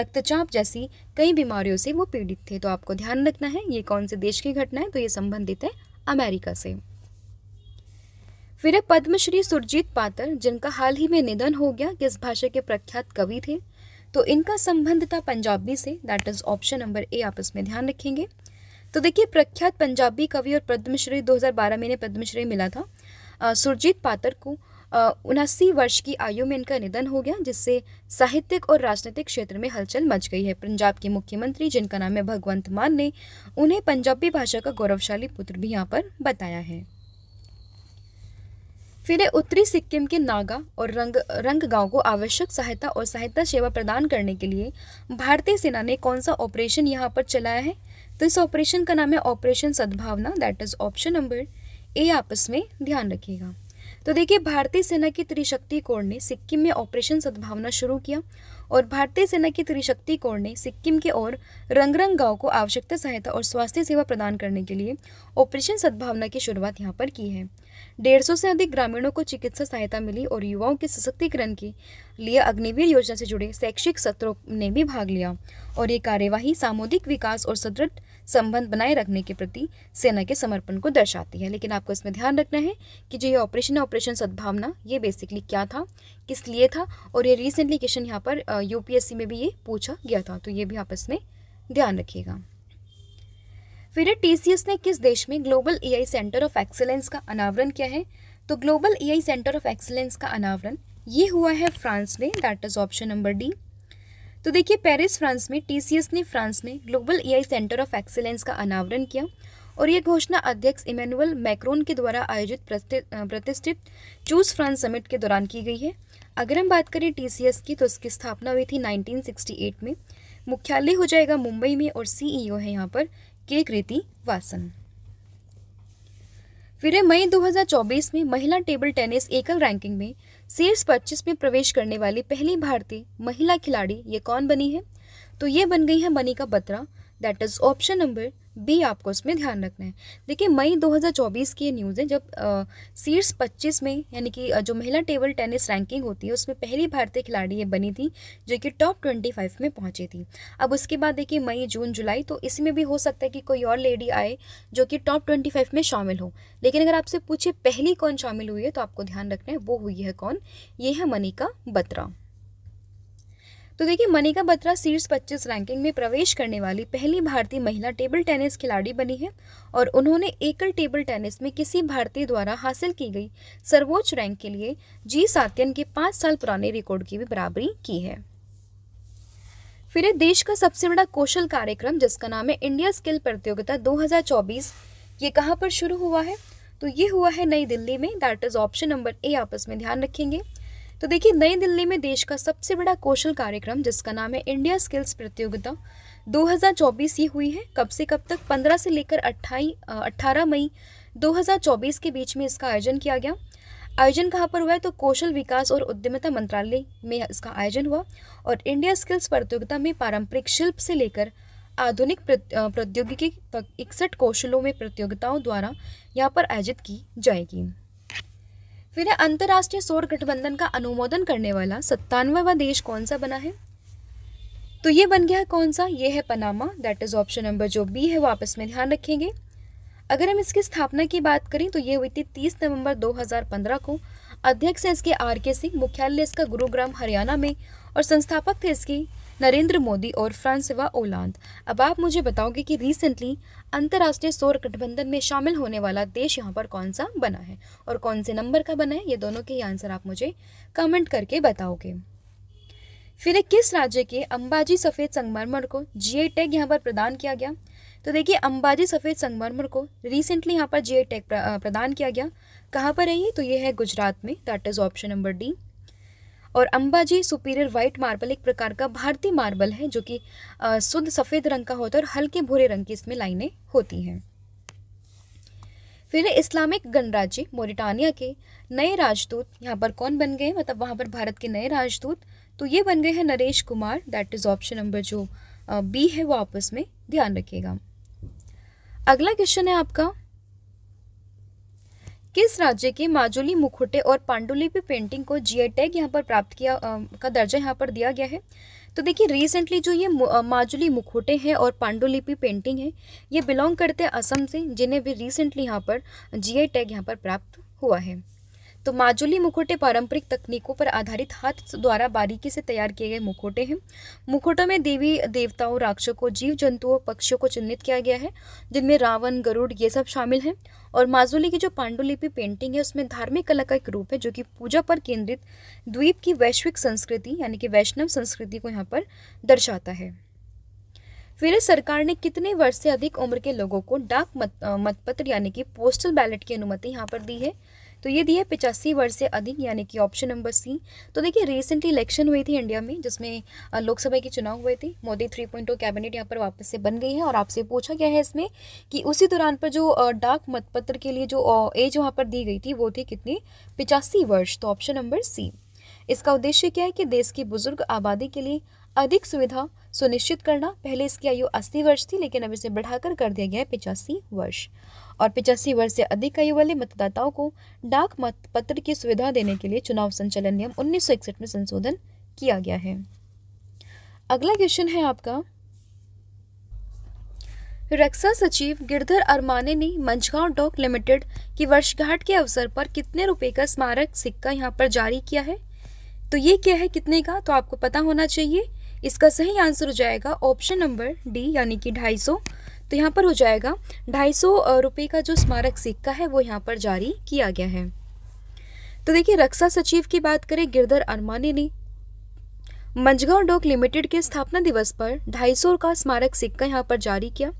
रक्तचाप जैसी कई बीमारियों से वो पीड़ित थे तो आपको ध्यान रखना है ये कौन से देश की घटना है तो ये संबंधित है अमेरिका से फिर पद्मश्री सुरजीत पातर जिनका हाल ही में निधन हो गया किस भाषा के प्रख्यात कवि थे तो इनका संबंध था पंजाबी से that is option number A आप इसमें ध्यान रखेंगे तो देखिए प्रख्यात पंजाबी कवि और पद्मश्री 2012 में इन्हें पद्मश्री मिला था सुरजीत पातर को उनासी वर्ष की आयु में इनका निधन हो गया जिससे साहित्यिक और राजनीतिक क्षेत्र में हलचल मच गई है पंजाब के मुख्यमंत्री जिनका नाम है भगवंत मान ने उन्हें पंजाबी भाषा का गौरवशाली पुत्र भी यहाँ पर बताया है फिर उत्तरी सिक्किम के नागा और रंग रंग गांव को आवश्यक सहायता और सहायता सेवा प्रदान करने के लिए भारतीय सेना ने कौन सा ऑपरेशन यहाँ पर चलाया है तो इस ऑपरेशन का नाम है operation Sadbhavana that is option number A आपस में ध्यान रखिएगा तो देखिए भारतीय सेना की त्रिशक्ति कोर ने सिक्किम में ऑपरेशन सद्भावना शुरू किया और भारतीय सेना की त्रिशक्ति कोर ने सिक्किम के और रंगरंग गांव को आवश्यकता सहायता और स्वास्थ्य सेवा प्रदान करने के लिए ऑपरेशन सद्भावना की शुरुआत यहाँ पर की है डेढ़ सौ से अधिक ग्रामीणों को चिकित्सा सहायता मिली और युवाओं के सशक्तिकरण के लिए अग्निवीर योजना से जुड़े शैक्षिक सत्रों ने भी भाग लिया और ये कार्यवाही सामूहिक विकास और सुदृढ़ संबंध बनाए रखने के प्रति सेना के समर्पण को दर्शाती है लेकिन आपको इसमें ध्यान रखना है कि जो ये ऑपरेशन है ऑपरेशन सद्भावना ये बेसिकली क्या था किस लिए था और ये रिसेंटली क्वेश्चन यहाँ पर यूपीएससी में भी ये पूछा गया था तो ये भी आप इसमें ध्यान रखिएगा फिर टीसीएस ने किस देश में global AI centre of excellence का अनावरण किया है तो global AI centre of excellence का अनावरण ये हुआ है फ्रांस में that is option number D तो देखिए पेरिस फ्रांस में टीसीएस ने फ्रांस में global AI centre of excellence का अनावरण किया और ये घोषणा अध्यक्ष इमेनुअल मैक्रोन के द्वारा आयोजित प्रतिष्ठित चूस फ्रांस समिट के दौरान की गई है अगर हम बात करें टीसीएस की तो उसकी स्थापना हुई थी 1968 में मुख्यालय हो जाएगा मुंबई में और सीईओ e है यहाँ पर के कृति वासन फिर मई 2024 में महिला टेबल टेनिस एकल रैंकिंग में शीर्ष पच्चीस में प्रवेश करने वाली पहली भारतीय महिला खिलाड़ी ये कौन बनी है तो ये बन गई है Manika Batra that is option number B आपको इसमें ध्यान रखना है देखिए मई 2024 की ये न्यूज़ है जब सीड्स 25 में यानी कि जो महिला टेबल टेनिस रैंकिंग होती है उसमें पहली भारतीय खिलाड़ी ये बनी थी जो कि टॉप 25 में पहुंची थी अब उसके बाद देखिए मई जून जुलाई तो इसमें भी हो सकता है कि कोई और लेडी आए जो कि टॉप ट्वेंटी में शामिल हो लेकिन अगर आपसे पूछे पहली कौन शामिल हुई है तो आपको ध्यान रखना है वो हुई है कौन ये है मनिका बत्रा तो देखिए मनिका बत्रा सीर्स पच्चीस रैंकिंग में प्रवेश करने वाली पहली भारतीय महिला टेबल टेनिस खिलाड़ी बनी है और उन्होंने एकल टेबल टेनिस में किसी भारतीय द्वारा हासिल की गई सर्वोच्च रैंक के लिए जी सात्यन के पाँच साल पुराने रिकॉर्ड की भी बराबरी की है फिर देश का सबसे बड़ा कौशल कार्यक्रम जिसका नाम है इंडिया स्किल प्रतियोगिता 2024 ये कहाँ पर शुरू हुआ है तो ये हुआ है नई दिल्ली में that is option number A आपस में ध्यान रखेंगे तो देखिए नई दिल्ली में देश का सबसे बड़ा कौशल कार्यक्रम जिसका नाम है इंडिया स्किल्स प्रतियोगिता 2024 ये हुई है कब से कब तक 15 से लेकर 28 अट्ठारह मई 2024 के बीच में इसका आयोजन किया गया आयोजन कहाँ पर हुआ है तो कौशल विकास और उद्यमिता मंत्रालय में इसका आयोजन हुआ और इंडिया स्किल्स प्रतियोगिता में पारंपरिक शिल्प से लेकर आधुनिक प्रौद्योगिकी तक इकसठ कौशलों में प्रतियोगिताओं द्वारा यहाँ पर आयोजित की जाएगी फिर है अंतर्राष्ट्रीय सौर गठबंधन का अनुमोदन करने वाला सत्तानवेवा देश कौन सा बना है तो ये बन गया है कौन सा ये है Panama that is option number जो बी है वो आप इसमें ध्यान रखेंगे अगर हम इसकी स्थापना की बात करें तो ये हुई थी तीस नवंबर 2015 को अध्यक्ष हैं इसके आर के सिंह मुख्यालय इसका गुरुग्राम हरियाणा में और संस्थापक थे इसके नरेंद्र मोदी और फ्रांसवा ओलांद अब आप मुझे बताओगे कि रिसेंटली अंतर्राष्ट्रीय सौर गठबंधन में शामिल होने वाला देश यहाँ पर कौन सा बना है और कौन से नंबर का बना है ये दोनों के ही आंसर आप मुझे कमेंट करके बताओगे फिर किस राज्य के अंबाजी सफ़ेद संगमरमर को जी आई टैग यहाँ पर प्रदान किया गया तो देखिए अंबाजी सफ़ेद संगमरमर को रिसेंटली यहाँ पर जी आई टैग प्रदान किया गया कहाँ पर है ये तो ये है गुजरात में that is option number D और अंबाजी सुपीरियर व्हाइट मार्बल एक प्रकार का भारतीय मार्बल है जो कि शुद्ध सफ़ेद रंग का होता है और हल्के भूरे रंग की इसमें लाइनें होती हैं फिर इस्लामिक गणराज्य मोरिटानिया के नए राजदूत यहाँ पर कौन बन गए मतलब वहाँ पर भारत के नए राजदूत तो ये बन गए हैं Naresh Kumar that is option number जो बी है वो आपस में ध्यान रखिएगा अगला क्वेश्चन है आपका किस राज्य के माजुली मुखुटे और पांडुलिपि पेंटिंग को जीआई टैग यहाँ पर प्राप्त किया आ, का दर्जा यहाँ पर दिया गया है तो देखिए रिसेंटली जो ये माजुली मुखुटे हैं और पांडुलिपि पेंटिंग है ये बिलोंग करते हैं असम से जिन्हें भी रिसेंटली यहाँ पर जीआई टैग यहाँ पर प्राप्त हुआ है तो माजुली मुखोटे पारंपरिक तकनीकों पर आधारित हाथ द्वारा बारीकी से तैयार किए गए मुखोटे हैं मुखोटों में देवी देवताओं राक्षसों जीव जंतुओं पक्षियों को चिन्हित किया गया है जिनमें रावण गरुड़ ये सब शामिल हैं और माजुली की जो पांडुलिपि पेंटिंग है उसमें धार्मिक कला का एक रूप है जो कि पूजा पर केंद्रित द्वीप की वैश्विक संस्कृति यानी कि वैष्णव संस्कृति को यहाँ पर दर्शाता है फिर सरकार ने कितने वर्ष से अधिक उम्र के लोगों को डाक मत मतपत्र यानी कि पोस्टल बैलेट की अनुमति यहाँ पर दी है तो ये दी है पिचासी वर्ष से अधिक यानी कि ऑप्शन नंबर सी तो देखिए रिसेंटली इलेक्शन हुई थी इंडिया में जिसमें लोकसभा के चुनाव हुए थे मोदी थ्री पॉइंट कैबिनेट यहाँ पर वापस से बन गई है और आपसे पूछा गया है इसमें कि उसी दौरान पर जो डाक मतपत्र के लिए जो एज वहाँ पर दी गई थी वो थी कितनी पिचासी वर्ष तो ऑप्शन नंबर सी इसका उद्देश्य क्या है कि देश की बुजुर्ग आबादी के लिए अधिक सुविधा सुनिश्चित करना पहले इसकी आयु 80 वर्ष थी लेकिन अब इसे बढ़ाकर कर दिया गया है पिचासी वर्ष और पिचासी वर्ष से अधिक आयु वाले मतदाताओं को डाक मत पत्र की सुविधा देने के लिए चुनाव संचालन नियम उन्नीस में संशोधन किया गया है अगला क्वेश्चन है आपका रक्षा सचिव गिरधर अरमाने ने मंझगांव डॉक लिमिटेड की वर्षगांठ के अवसर पर कितने रुपए का स्मारक सिक्का यहाँ पर जारी किया है तो ये क्या है कितने का तो आपको पता होना चाहिए इसका सही आंसर हो जाएगा ऑप्शन नंबर डी यानी कि ढाई सौ तो यहाँ पर हो जाएगा ढाई सौ का जो स्मारक सिक्का है वो यहाँ पर जारी किया गया है तो देखिए रक्षा सचिव की बात करें गिरधर अरमानी ने मंजगांव डॉक लिमिटेड के स्थापना दिवस पर 250 का स्मारक सिक्का यहाँ पर जारी किया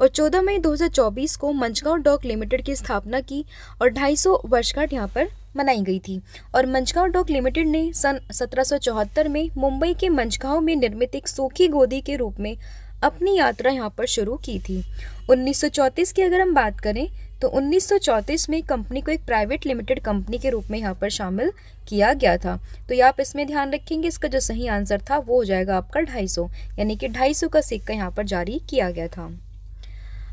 और 14 मई 2024 को मंजगांव डॉक लिमिटेड की स्थापना की और 250 वर्षगांठ यहाँ पर मनाई गई थी और मंजगांव डॉक लिमिटेड ने सन 1774 में मुंबई के मंजगांव में निर्मित एक सूखी गोदी के रूप में अपनी यात्रा यहाँ पर शुरू की थी 1934 की अगर हम बात करें तो 1934 में कंपनी को एक प्राइवेट लिमिटेड कंपनी के रूप में यहाँ पर शामिल किया गया था तो ये आप इसमें ध्यान रखेंगे इसका जो सही आंसर था वो हो जाएगा आपका सौ यानी कि सौ का सिक्का यहाँ पर जारी किया गया था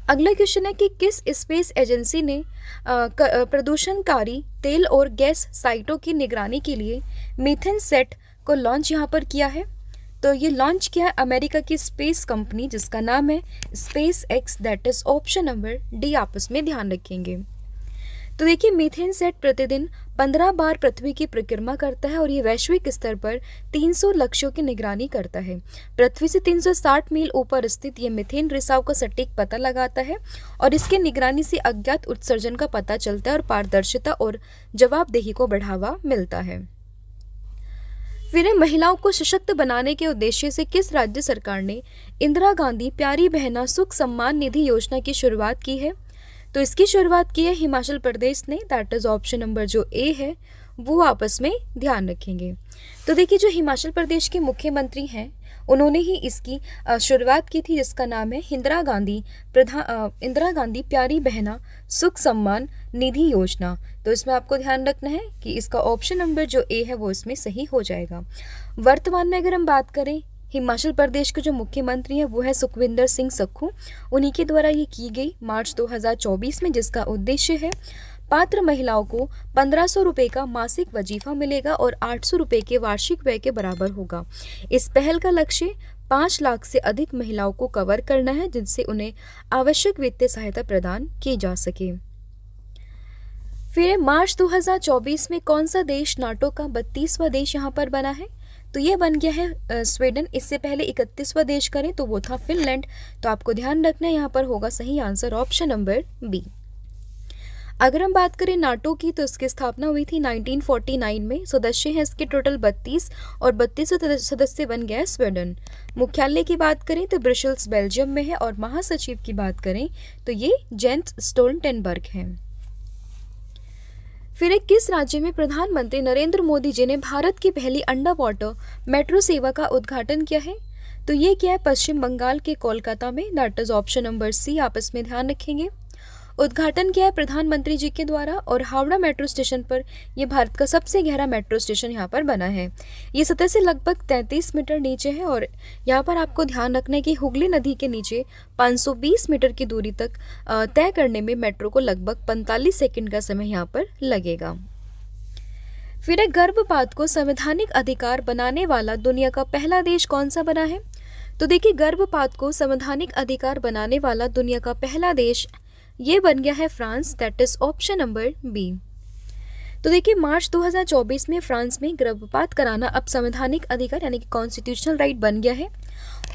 अगला क्वेश्चन है कि किस स्पेस एजेंसी ने प्रदूषणकारी तेल और गैस साइटों की निगरानी के लिए मीथेन सेट को लॉन्च यहाँ पर किया है तो ये लॉन्च किया है अमेरिका की स्पेस कंपनी जिसका नाम है SpaceX that is option number D आपस में ध्यान रखेंगे तो देखिए मीथेन सेट प्रतिदिन 15 बार पृथ्वी की परिक्रमा करता है और ये वैश्विक स्तर पर 300 लक्ष्यों की निगरानी करता है पृथ्वी से 360 मील ऊपर स्थित ये मीथेन रिसाव का सटीक पता लगाता है और इसके निगरानी से अज्ञात उत्सर्जन का पता चलता है और पारदर्शिता और जवाबदेही को बढ़ावा मिलता है फिर महिलाओं को सशक्त बनाने के उद्देश्य से किस राज्य सरकार ने इंदिरा गांधी प्यारी बहना सुख सम्मान निधि योजना की शुरुआत की है तो इसकी शुरुआत की है हिमाचल प्रदेश ने दैट इज ऑप्शन नंबर जो ए है वो आपस में ध्यान रखेंगे तो देखिए जो हिमाचल प्रदेश के मुख्यमंत्री हैं उन्होंने ही इसकी शुरुआत की थी जिसका नाम है इंदिरा गांधी प्रधान इंदिरा गांधी प्यारी बहना सुख सम्मान निधि योजना तो इसमें आपको ध्यान रखना है कि इसका ऑप्शन नंबर जो ए है वो इसमें सही हो जाएगा वर्तमान में अगर हम बात करें हिमाचल प्रदेश के जो मुख्यमंत्री हैं वो है सुखविंदर सिंह सक्खू उन्हीं के द्वारा ये की गई मार्च 2024 में जिसका उद्देश्य है पात्र महिलाओं को पंद्रह सौ रुपये का मासिक वजीफा मिलेगा और आठ सौ रुपये के वार्षिक व्यय के बराबर होगा इस पहल का लक्ष्य पाँच लाख से अधिक महिलाओं को कवर करना है जिनसे उन्हें आवश्यक वित्तीय सहायता प्रदान की जा सके फिर मार्च 2024 में कौन सा देश नाटो का बत्तीसवा देश यहाँ पर बना है तो ये बन गया है स्वीडन इससे पहले इकतीसवा देश करें तो वो था फिनलैंड तो आपको ध्यान रखना यहाँ पर होगा सही आंसर ऑप्शन नंबर बी अगर हम बात करें नाटो की तो इसकी स्थापना हुई थी 1949 में सदस्य हैं इसके टोटल 32 और 32 सदस्य बन गया है स्वीडन मुख्यालय की बात करें तो ब्रिशल्स बेल्जियम में है और महासचिव की बात करें तो ये जेंस स्टोल्टनबर्ग हैं फिर एक किस राज्य में प्रधानमंत्री नरेंद्र मोदी जी ने भारत की पहली अंडर वाटर मेट्रो सेवा का उद्घाटन किया है तो ये क्या है पश्चिम बंगाल के कोलकाता में that is option number C आप इसमें ध्यान रखेंगे उद्घाटन किया है प्रधानमंत्री जी के द्वारा और हावड़ा मेट्रो स्टेशन पर यह भारत का सबसे गहरा मेट्रो स्टेशन यहाँ पर बना है ये सतह से लगभग 33 मीटर नीचे है और यहाँ पर आपको ध्यान रखना है कि हुगली नदी के नीचे 520 मीटर की दूरी तक तय करने में मेट्रो को लगभग 45 सेकंड का समय यहाँ पर लगेगा फिर एक गर्भपात को संवैधानिक अधिकार बनाने वाला दुनिया का पहला देश कौन सा बना है तो देखिए गर्भपात को संवैधानिक अधिकार बनाने वाला दुनिया का पहला देश ये बन गया है France that is option number B तो देखिए मार्च 2024 में फ्रांस में गर्भपात कराना अब संवैधानिक अधिकार यानी कि कॉन्स्टिट्यूशनल राइट बन गया है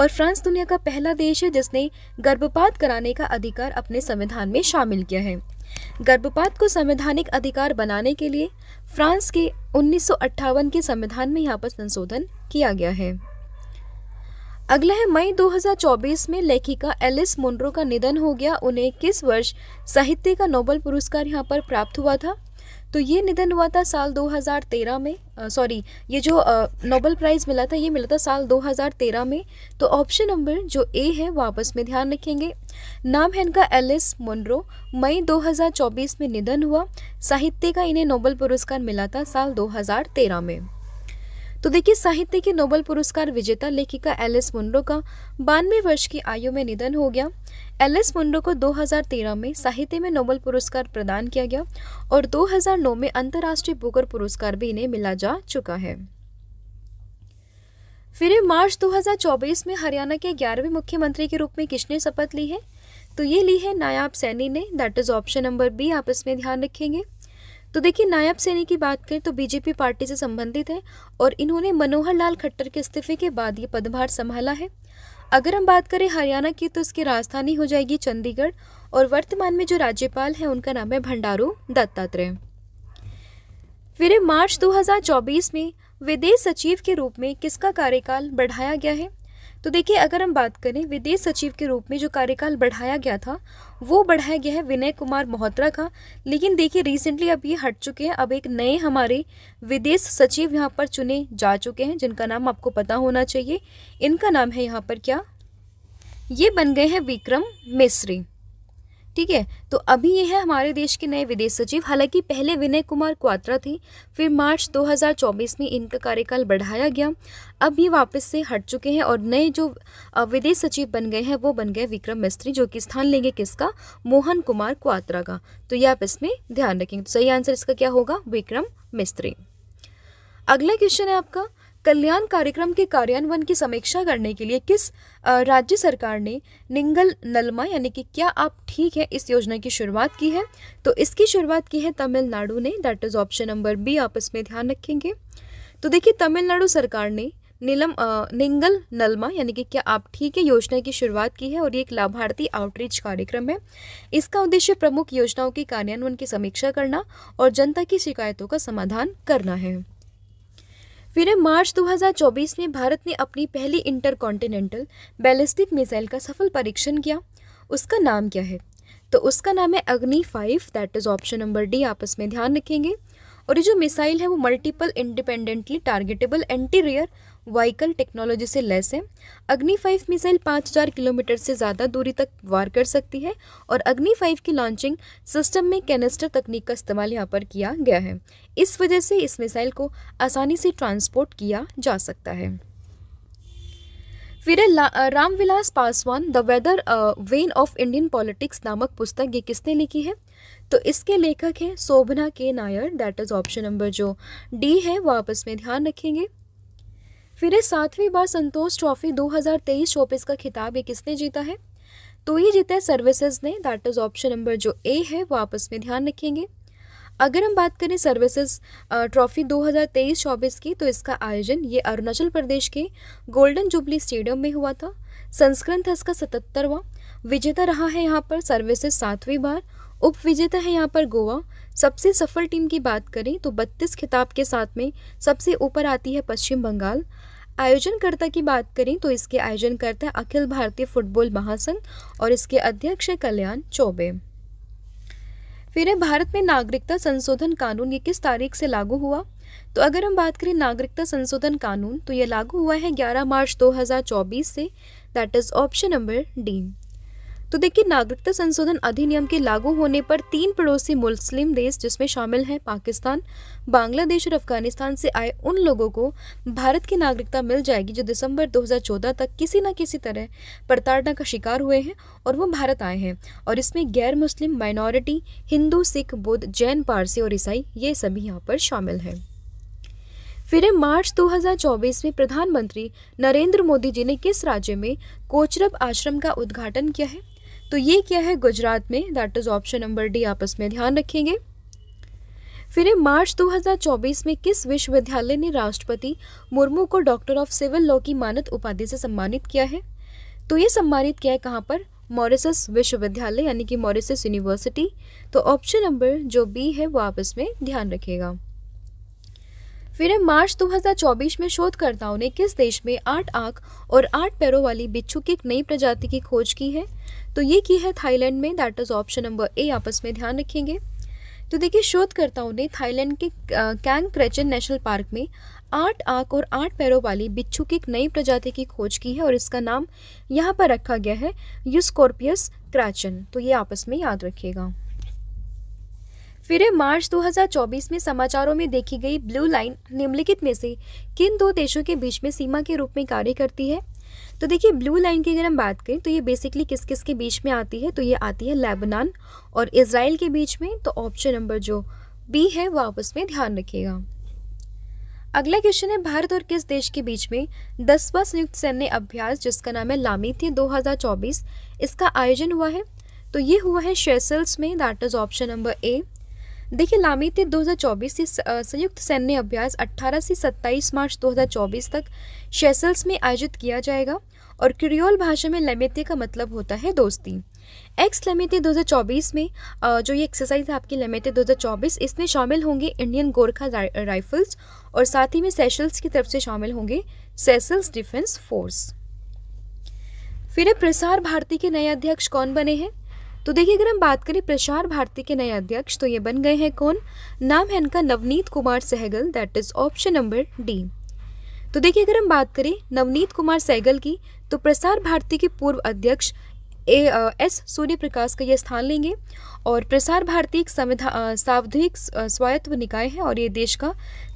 और फ्रांस दुनिया का पहला देश है जिसने गर्भपात कराने का अधिकार अपने संविधान में शामिल किया है गर्भपात को संवैधानिक अधिकार बनाने के लिए फ्रांस के उन्नीस के संविधान में यहाँ पर संशोधन किया गया है अगला है मई 2024 में लेखिका एलिस मुंड्रो का निधन हो गया उन्हें किस वर्ष साहित्य का नोबल पुरस्कार यहाँ पर प्राप्त हुआ था तो ये निधन हुआ था साल 2013 में सॉरी ये जो नोबल प्राइज़ मिला था ये मिला था साल 2013 में तो ऑप्शन नंबर जो ए है वापस में ध्यान रखेंगे नाम है इनका एलिस मुंड्रो मई 2024 में निधन हुआ साहित्य का इन्हें नोबल पुरस्कार मिला था साल दो में तो देखिए साहित्य के नोबेल पुरस्कार विजेता लेखिका एलिस मुंडो का बानवे वर्ष की आयु में निधन हो गया एलिस मुंडो को 2013 में साहित्य में नोबल पुरस्कार प्रदान किया गया और 2009 में अंतर्राष्ट्रीय बुकर पुरस्कार भी इन्हें मिला जा चुका है फिर मार्च 2024 में हरियाणा के ग्यारहवें मुख्यमंत्री के रूप में किसने शपथ ली है तो ये ली है नायाब सैनी ने that is option number B आप इसमें ध्यान रखेंगे तो देखिए नायब सैनी की बात करें तो बीजेपी पार्टी से संबंधित है और इन्होंने मनोहर लाल खट्टर के इस्तीफे के बाद ये पदभार संभाला है अगर हम बात करें हरियाणा की तो इसकी राजधानी हो जाएगी चंडीगढ़ और वर्तमान में जो राज्यपाल है उनका नाम है भंडारू दत्तात्रेय फिर मार्च 2024 में विदेश सचिव के रूप में किसका कार्यकाल बढ़ाया गया है तो देखिए अगर हम बात करें विदेश सचिव के रूप में जो कार्यकाल बढ़ाया गया था वो बढ़ाया गया है विनय कुमार मोहत्रा का लेकिन देखिए रिसेंटली अब ये हट चुके हैं अब एक नए हमारे विदेश सचिव यहाँ पर चुने जा चुके हैं जिनका नाम आपको पता होना चाहिए इनका नाम है यहाँ पर क्या ये बन गए हैं विक्रम मिश्री ठीक है तो अभी ये है हमारे देश के नए विदेश सचिव हालांकि पहले विनय कुमार क्वात्रा थे फिर मार्च 2024 में इनका कार्यकाल बढ़ाया गया अब ये वापस से हट चुके हैं और नए जो विदेश सचिव बन गए हैं वो बन गए विक्रम मिस्त्री जो कि स्थान लेंगे किसका मोहन कुमार क्वात्रा का तो ये आप इसमें ध्यान रखेंगे तो सही आंसर इसका क्या होगा विक्रम मिस्त्री अगला क्वेश्चन है आपका कल्याण कार्यक्रम के कार्यान्वयन की समीक्षा करने के लिए किस राज्य सरकार ने निंगल नलमा यानी कि क्या आप ठीक है इस योजना की शुरुआत की है तो इसकी शुरुआत की है तमिलनाडु ने that is option number B आप इसमें ध्यान रखेंगे तो देखिए तमिलनाडु सरकार ने नीलम निंगल नलमा यानी कि क्या आप ठीक है योजना की शुरुआत की है और ये एक लाभार्थी आउटरीच कार्यक्रम है इसका उद्देश्य प्रमुख योजनाओं के कार्यान्वयन की समीक्षा करना और जनता की शिकायतों का समाधान करना है फिर मार्च 2024 में भारत ने अपनी पहली इंटर कॉन्टिनेंटल बैलिस्टिक मिसाइल का सफल परीक्षण किया उसका नाम क्या है तो उसका नाम है Agni five that is option number D आप इसमें ध्यान रखेंगे और ये जो मिसाइल है वो multiple independently targetable anti rear vehicle technology से लेस है अग्नि फाइव मिसाइल 5000 किलोमीटर से ज़्यादा दूरी तक वार कर सकती है और अग्नि फाइव की लॉन्चिंग सिस्टम में कैनेस्टर तकनीक का इस्तेमाल यहाँ पर किया गया है इस वजह से इस मिसाइल को आसानी से ट्रांसपोर्ट किया जा सकता है फिर Ram Vilas Paswan the weather vane of Indian politics नामक पुस्तक ये किसने लिखी है तो इसके लेखक हैं Shobhana K Nair that is option number जो डी है वो आपस में ध्यान रखेंगे फिर है सातवीं बार संतोष ट्रॉफी 2023 चौबीस का खिताब ये किसने जीता है तो ये जीता है सर्विसेज ने दैट इज़ ऑप्शन नंबर जो ए है वो आपस में ध्यान रखेंगे अगर हम बात करें सर्विसेज ट्रॉफी 2023-24 की तो इसका आयोजन ये अरुणाचल प्रदेश के गोल्डन जुबली स्टेडियम में हुआ था संस्करण था इसका सतहत्तरवा विजेता रहा है यहाँ पर सर्विसेज सातवीं बार उप विजेता है यहाँ पर गोवा सबसे सफल टीम की बात करें तो 32 खिताब के साथ में सबसे ऊपर आती है पश्चिम बंगाल आयोजनकर्ता की बात करें तो इसके आयोजनकर्ता अखिल भारतीय फुटबॉल महासंघ और इसके अध्यक्ष कल्याण चौबे फिर है भारत में नागरिकता संशोधन कानून ये किस तारीख से लागू हुआ तो अगर हम बात करें नागरिकता संशोधन कानून तो ये लागू हुआ है 11 मार्च 2024 से that is option number D तो देखिए नागरिकता संशोधन अधिनियम के लागू होने पर तीन पड़ोसी मुस्लिम देश जिसमें शामिल हैं पाकिस्तान बांग्लादेश और अफगानिस्तान से आए उन लोगों को भारत की नागरिकता मिल जाएगी जो दिसंबर 2014 तक किसी न किसी तरह प्रताड़ना का शिकार हुए हैं और वो भारत आए हैं और इसमें गैर मुस्लिम माइनॉरिटी हिंदू सिख बुद्ध जैन पारसी और ईसाई ये सभी यहाँ पर शामिल हैं फिर मार्च 2024 में प्रधानमंत्री नरेंद्र मोदी जी ने किस राज्य में कोचरब आश्रम का उद्घाटन किया है तो ये क्या है गुजरात में that is option number D आपस में ध्यान रखेंगे फिर मार्च 2024 में किस विश्वविद्यालय ने राष्ट्रपति मुर्मू को डॉक्टर ऑफ सिविल लॉ की मानद उपाधि से सम्मानित किया है तो ये सम्मानित किया है कहाँ पर मॉरिसस विश्वविद्यालय यानी कि मॉरिसस यूनिवर्सिटी तो ऑप्शन नंबर जो बी है वो आप इसमें ध्यान रखेगा फिर मार्च 2024 में शोधकर्ताओं ने किस देश में आठ आंख और आठ पैरों वाली बिच्छू की एक नई प्रजाति की खोज की है तो ये की है थाईलैंड में that is option number A आपस में ध्यान रखेंगे तो देखिए शोधकर्ताओं ने थाईलैंड के कैंग क्रेचन नेशनल पार्क में आठ आंख और आठ पैरों वाली बिच्छू की एक नई प्रजाति की खोज की है और इसका नाम यहाँ पर रखा गया है यूस्कोरपियस क्रैचन तो ये आपस में याद रखिएगा फिर मार्च 2024 में समाचारों में देखी गई ब्लू लाइन निम्नलिखित में से किन दो देशों के बीच में सीमा के रूप में कार्य करती है तो देखिए ब्लू लाइन की अगर हम बात करें तो ये बेसिकली किस किस के बीच में आती है तो ये आती है लेबनान और इसराइल के बीच में तो ऑप्शन नंबर जो बी है वो आप उसमें ध्यान रखिएगा अगला क्वेश्चन है भारत और किस देश के बीच में दसवा संयुक्त सैन्य अभ्यास जिसका नाम है लामित 2024 इसका आयोजन हुआ है तो ये हुआ है शेसल्स में that is option number A देखिए लामित 2024 से संयुक्त सैन्य अभ्यास 18 से 27 मार्च 2024 तक शेसल्स में आयोजित किया जाएगा और क्रियोल भाषा में लमित्य का मतलब होता है दोस्ती एक्स लमित्य 2024 में जो ये एक्सरसाइज है आपकी लमित्य 2024 इसमें शामिल होंगे इंडियन गोरखा राइफल्स और साथ ही में सेशल्स की तरफ से शामिल होंगे सेशल्स डिफेंस फोर्स फिर प्रसार भारती के नए अध्यक्ष कौन बने हैं तो देखिए अगर हम बात करें प्रसार भारती के नए अध्यक्ष तो ये बन गए हैं कौन नाम है इनका Navneet Kumar Sehgal that is option number D तो देखिए अगर हम बात करें नवनीत कुमार सहगल की तो प्रसार भारती के पूर्व अध्यक्ष ए एस सूर्य प्रकाश का ये स्थान लेंगे और प्रसार भारती एक सावधिक स्वायत्व निकाय है और ये देश का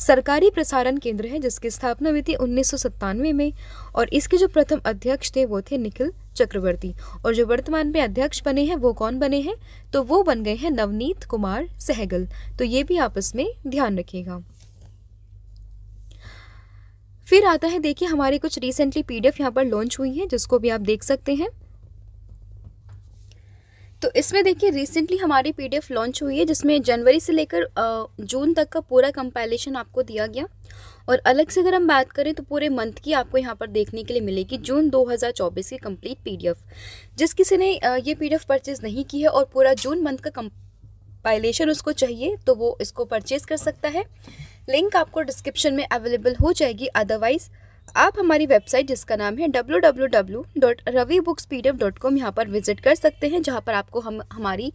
सरकारी प्रसारण केंद्र है जिसकी स्थापना हुई थी उन्नीस में और इसके जो प्रथम अध्यक्ष थे वो थे निखिल चक्रवर्ती और जो वर्तमान में अध्यक्ष बने हैं वो कौन बने हैं तो वो बन गए हैं नवनीत कुमार सहगल तो ये भी आपस में ध्यान रखिएगा फिर आता है देखिए हमारे कुछ रिसेंटली पीडीएफ यहाँ पर लॉन्च हुई है जिसको भी आप देख सकते हैं तो इसमें देखिए रिसेंटली हमारी पी लॉन्च हुई है जिसमें जनवरी से लेकर जून तक का पूरा कंपाइलेशन आपको दिया गया और अलग से अगर हम बात करें तो पूरे मंथ की आपको यहाँ पर देखने के लिए मिलेगी जून 2024 की कंप्लीट पीडीएफ जिस किसी ने ये पीडीएफ परचेज़ नहीं की है और पूरा जून मंथ का कंपाइलेशन उसको चाहिए तो वो इसको परचेज़ कर सकता है लिंक आपको डिस्क्रिप्शन में अवेलेबल हो जाएगी अदरवाइज़ आप हमारी वेबसाइट जिसका नाम है W W W dot Ravi books P D F dot com यहाँ पर विजिट कर सकते हैं जहाँ पर आपको हम हमारी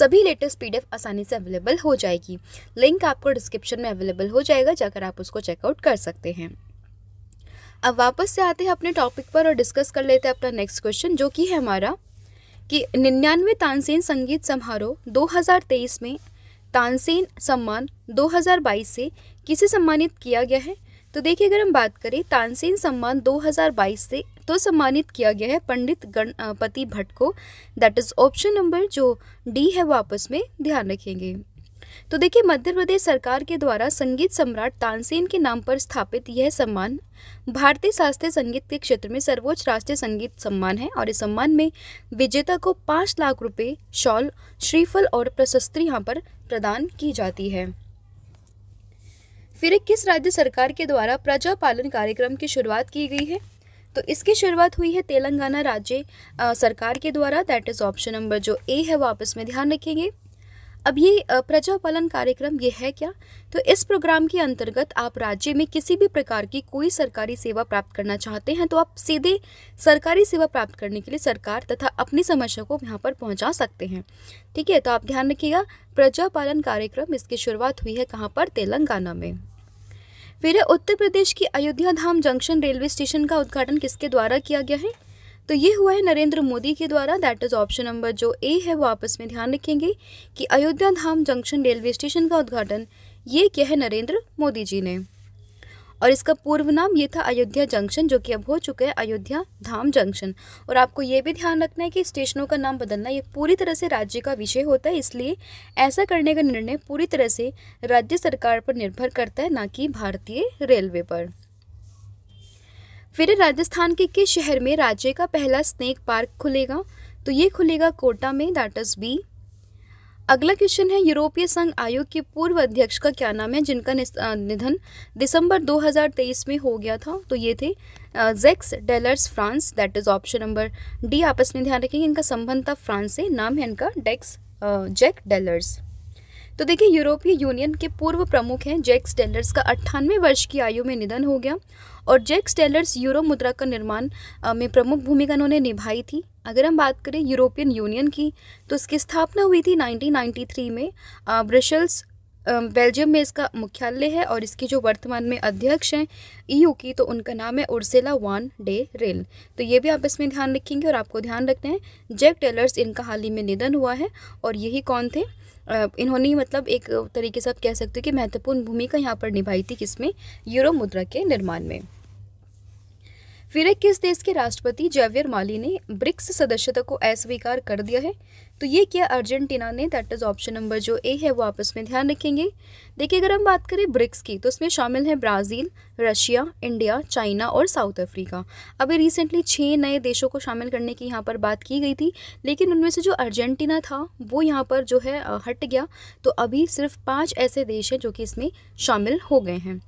सभी लेटेस्ट पी डी एफ आसानी से अवेलेबल हो जाएगी लिंक आपको डिस्क्रिप्शन में अवेलेबल हो जाएगा जाकर आप उसको चेकआउट कर सकते हैं अब वापस से आते हैं अपने टॉपिक पर और डिस्कस कर लेते हैं अपना नेक्स्ट क्वेश्चन जो कि है हमारा कि निन्यानवे तानसेन संगीत समारोह 2023 में तानसेन सम्मान 2022 से किसे सम्मानित किया गया है तो देखिए अगर हम बात करें तानसेन सम्मान 2022 से तो सम्मानित किया गया है पंडित गणपति भट्ट को दैट इज ऑप्शन नंबर जो डी है वो आपस में ध्यान रखेंगे तो देखिए मध्य प्रदेश सरकार के द्वारा संगीत सम्राट तानसेन के नाम पर स्थापित यह सम्मान भारतीय शास्त्रीय संगीत के क्षेत्र में सर्वोच्च राष्ट्रीय संगीत सम्मान है और इस सम्मान में विजेता को पाँच लाख रुपए शॉल श्रीफल और प्रशस्त्री यहाँ पर प्रदान की जाती है फिर किस राज्य सरकार के द्वारा प्रजा पालन कार्यक्रम की शुरुआत की गई है तो इसकी शुरुआत हुई है तेलंगाना राज्य सरकार के द्वारा दैट इज़ ऑप्शन नंबर जो ए है वो आप इसमें ध्यान रखेंगे अब ये प्रजा पालन कार्यक्रम ये है क्या तो इस प्रोग्राम के अंतर्गत आप राज्य में किसी भी प्रकार की कोई सरकारी सेवा प्राप्त करना चाहते हैं तो आप सीधे सरकारी सेवा प्राप्त करने के लिए सरकार तथा अपनी समस्या को यहाँ पर पहुँचा सकते हैं ठीक है तो आप ध्यान रखिएगा प्रजा पालन कार्यक्रम इसकी शुरुआत हुई है कहाँ पर तेलंगाना में फिर है उत्तर प्रदेश की Ayodhya Dham junction railway station का उद्घाटन किसके द्वारा किया गया है तो ये हुआ है नरेंद्र मोदी के द्वारा दैट इज़ ऑप्शन नंबर जो ए है वो आपस में ध्यान रखेंगे कि Ayodhya Dham junction railway station का उद्घाटन ये किया है नरेंद्र मोदी जी ने और इसका पूर्व नाम ये था अयोध्या जंक्शन जो कि अब हो चुका है अयोध्या धाम जंक्शन और आपको ये भी ध्यान रखना है कि स्टेशनों का नाम बदलना ये पूरी तरह से राज्य का विषय होता है इसलिए ऐसा करने का निर्णय पूरी तरह से राज्य सरकार पर निर्भर करता है ना कि भारतीय रेलवे पर फिर राजस्थान के किस शहर में राज्य का पहला स्नेक पार्क खुलेगा तो ये खुलेगा कोटा में दैट इज़ बी अगला क्वेश्चन है यूरोपीय संघ आयोग के पूर्व अध्यक्ष का क्या नाम है जिनका निधन दिसंबर 2023 में हो गया था तो ये थे Jacques Delors France that is option number D आपस में ध्यान रखेंगे इनका संबंध था फ्रांस से नाम है इनका डेक्स जैक डेलर्स तो देखिए यूरोपीय यूनियन के पूर्व प्रमुख हैं जैक्स डेलर्स का अट्ठानवे वर्ष की आयु में निधन हो गया और जैक स्टेलर्स यूरो मुद्रा का निर्माण में प्रमुख भूमिका उन्होंने निभाई थी अगर हम बात करें यूरोपियन यूनियन की तो इसकी स्थापना हुई थी 1993 में ब्रशल्स बेल्जियम में इसका मुख्यालय है और इसकी जो वर्तमान में अध्यक्ष हैं ईयू e की तो उनका नाम है उर्सेला वान डे रेल तो ये भी आप इसमें ध्यान रखेंगे और आपको ध्यान रखते हैं जैक टेलर्स इनका हाल ही में निधन हुआ है और यही कौन थे इन्होंने मतलब एक तरीके से आप कह सकते हो कि महत्वपूर्ण भूमिका यहाँ पर निभाई थी किसमें यूरो मुद्रा के निर्माण में फिर किस देश के राष्ट्रपति जेवियर माली ने ब्रिक्स सदस्यता को अस्वीकार कर दिया है तो ये किया अर्जेंटीना ने दैट इज़ ऑप्शन नंबर जो ए है वो आप इसमें ध्यान रखेंगे देखिए अगर हम बात करें ब्रिक्स की तो उसमें शामिल है ब्राज़ील रशिया इंडिया चाइना और साउथ अफ्रीका अभी रिसेंटली छः नए देशों को शामिल करने की यहाँ पर बात की गई थी लेकिन उनमें से जो अर्जेंटीना था वो यहाँ पर जो है हट गया तो अभी सिर्फ पाँच ऐसे देश हैं जो कि इसमें शामिल हो गए हैं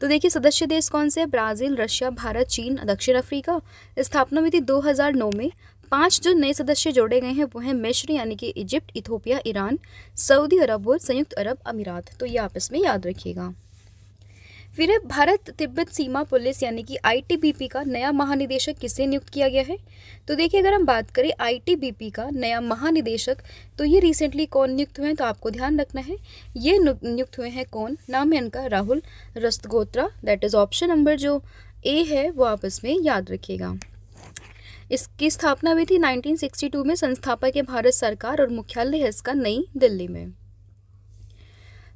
तो देखिए सदस्य देश कौन से हैं ब्राज़ील रशिया भारत चीन दक्षिण अफ्रीका स्थापना हुई थी 2009 में पांच जो नए सदस्य जोड़े गए हैं वो हैं मिश्र यानी कि Egypt Ethiopia Iran Saudi Arab और संयुक्त अरब अमीरात तो ये आपस में याद रखिएगा फिर भारत तिब्बत सीमा पुलिस यानी कि आईटीबीपी का नया महानिदेशक किसे नियुक्त किया गया है तो देखिए अगर हम बात करें आईटीबीपी का नया महानिदेशक तो ये रिसेंटली कौन नियुक्त हुए हैं तो आपको ध्यान रखना है ये नियुक्त हुए हैं कौन नाम है इनका Rahul Rastogotra that is option number जो ए है वो आप इसमें याद रखिएगा इसकी स्थापना हुई थी 1962 में संस्थापक के भारत सरकार और मुख्यालय है इसका नई दिल्ली में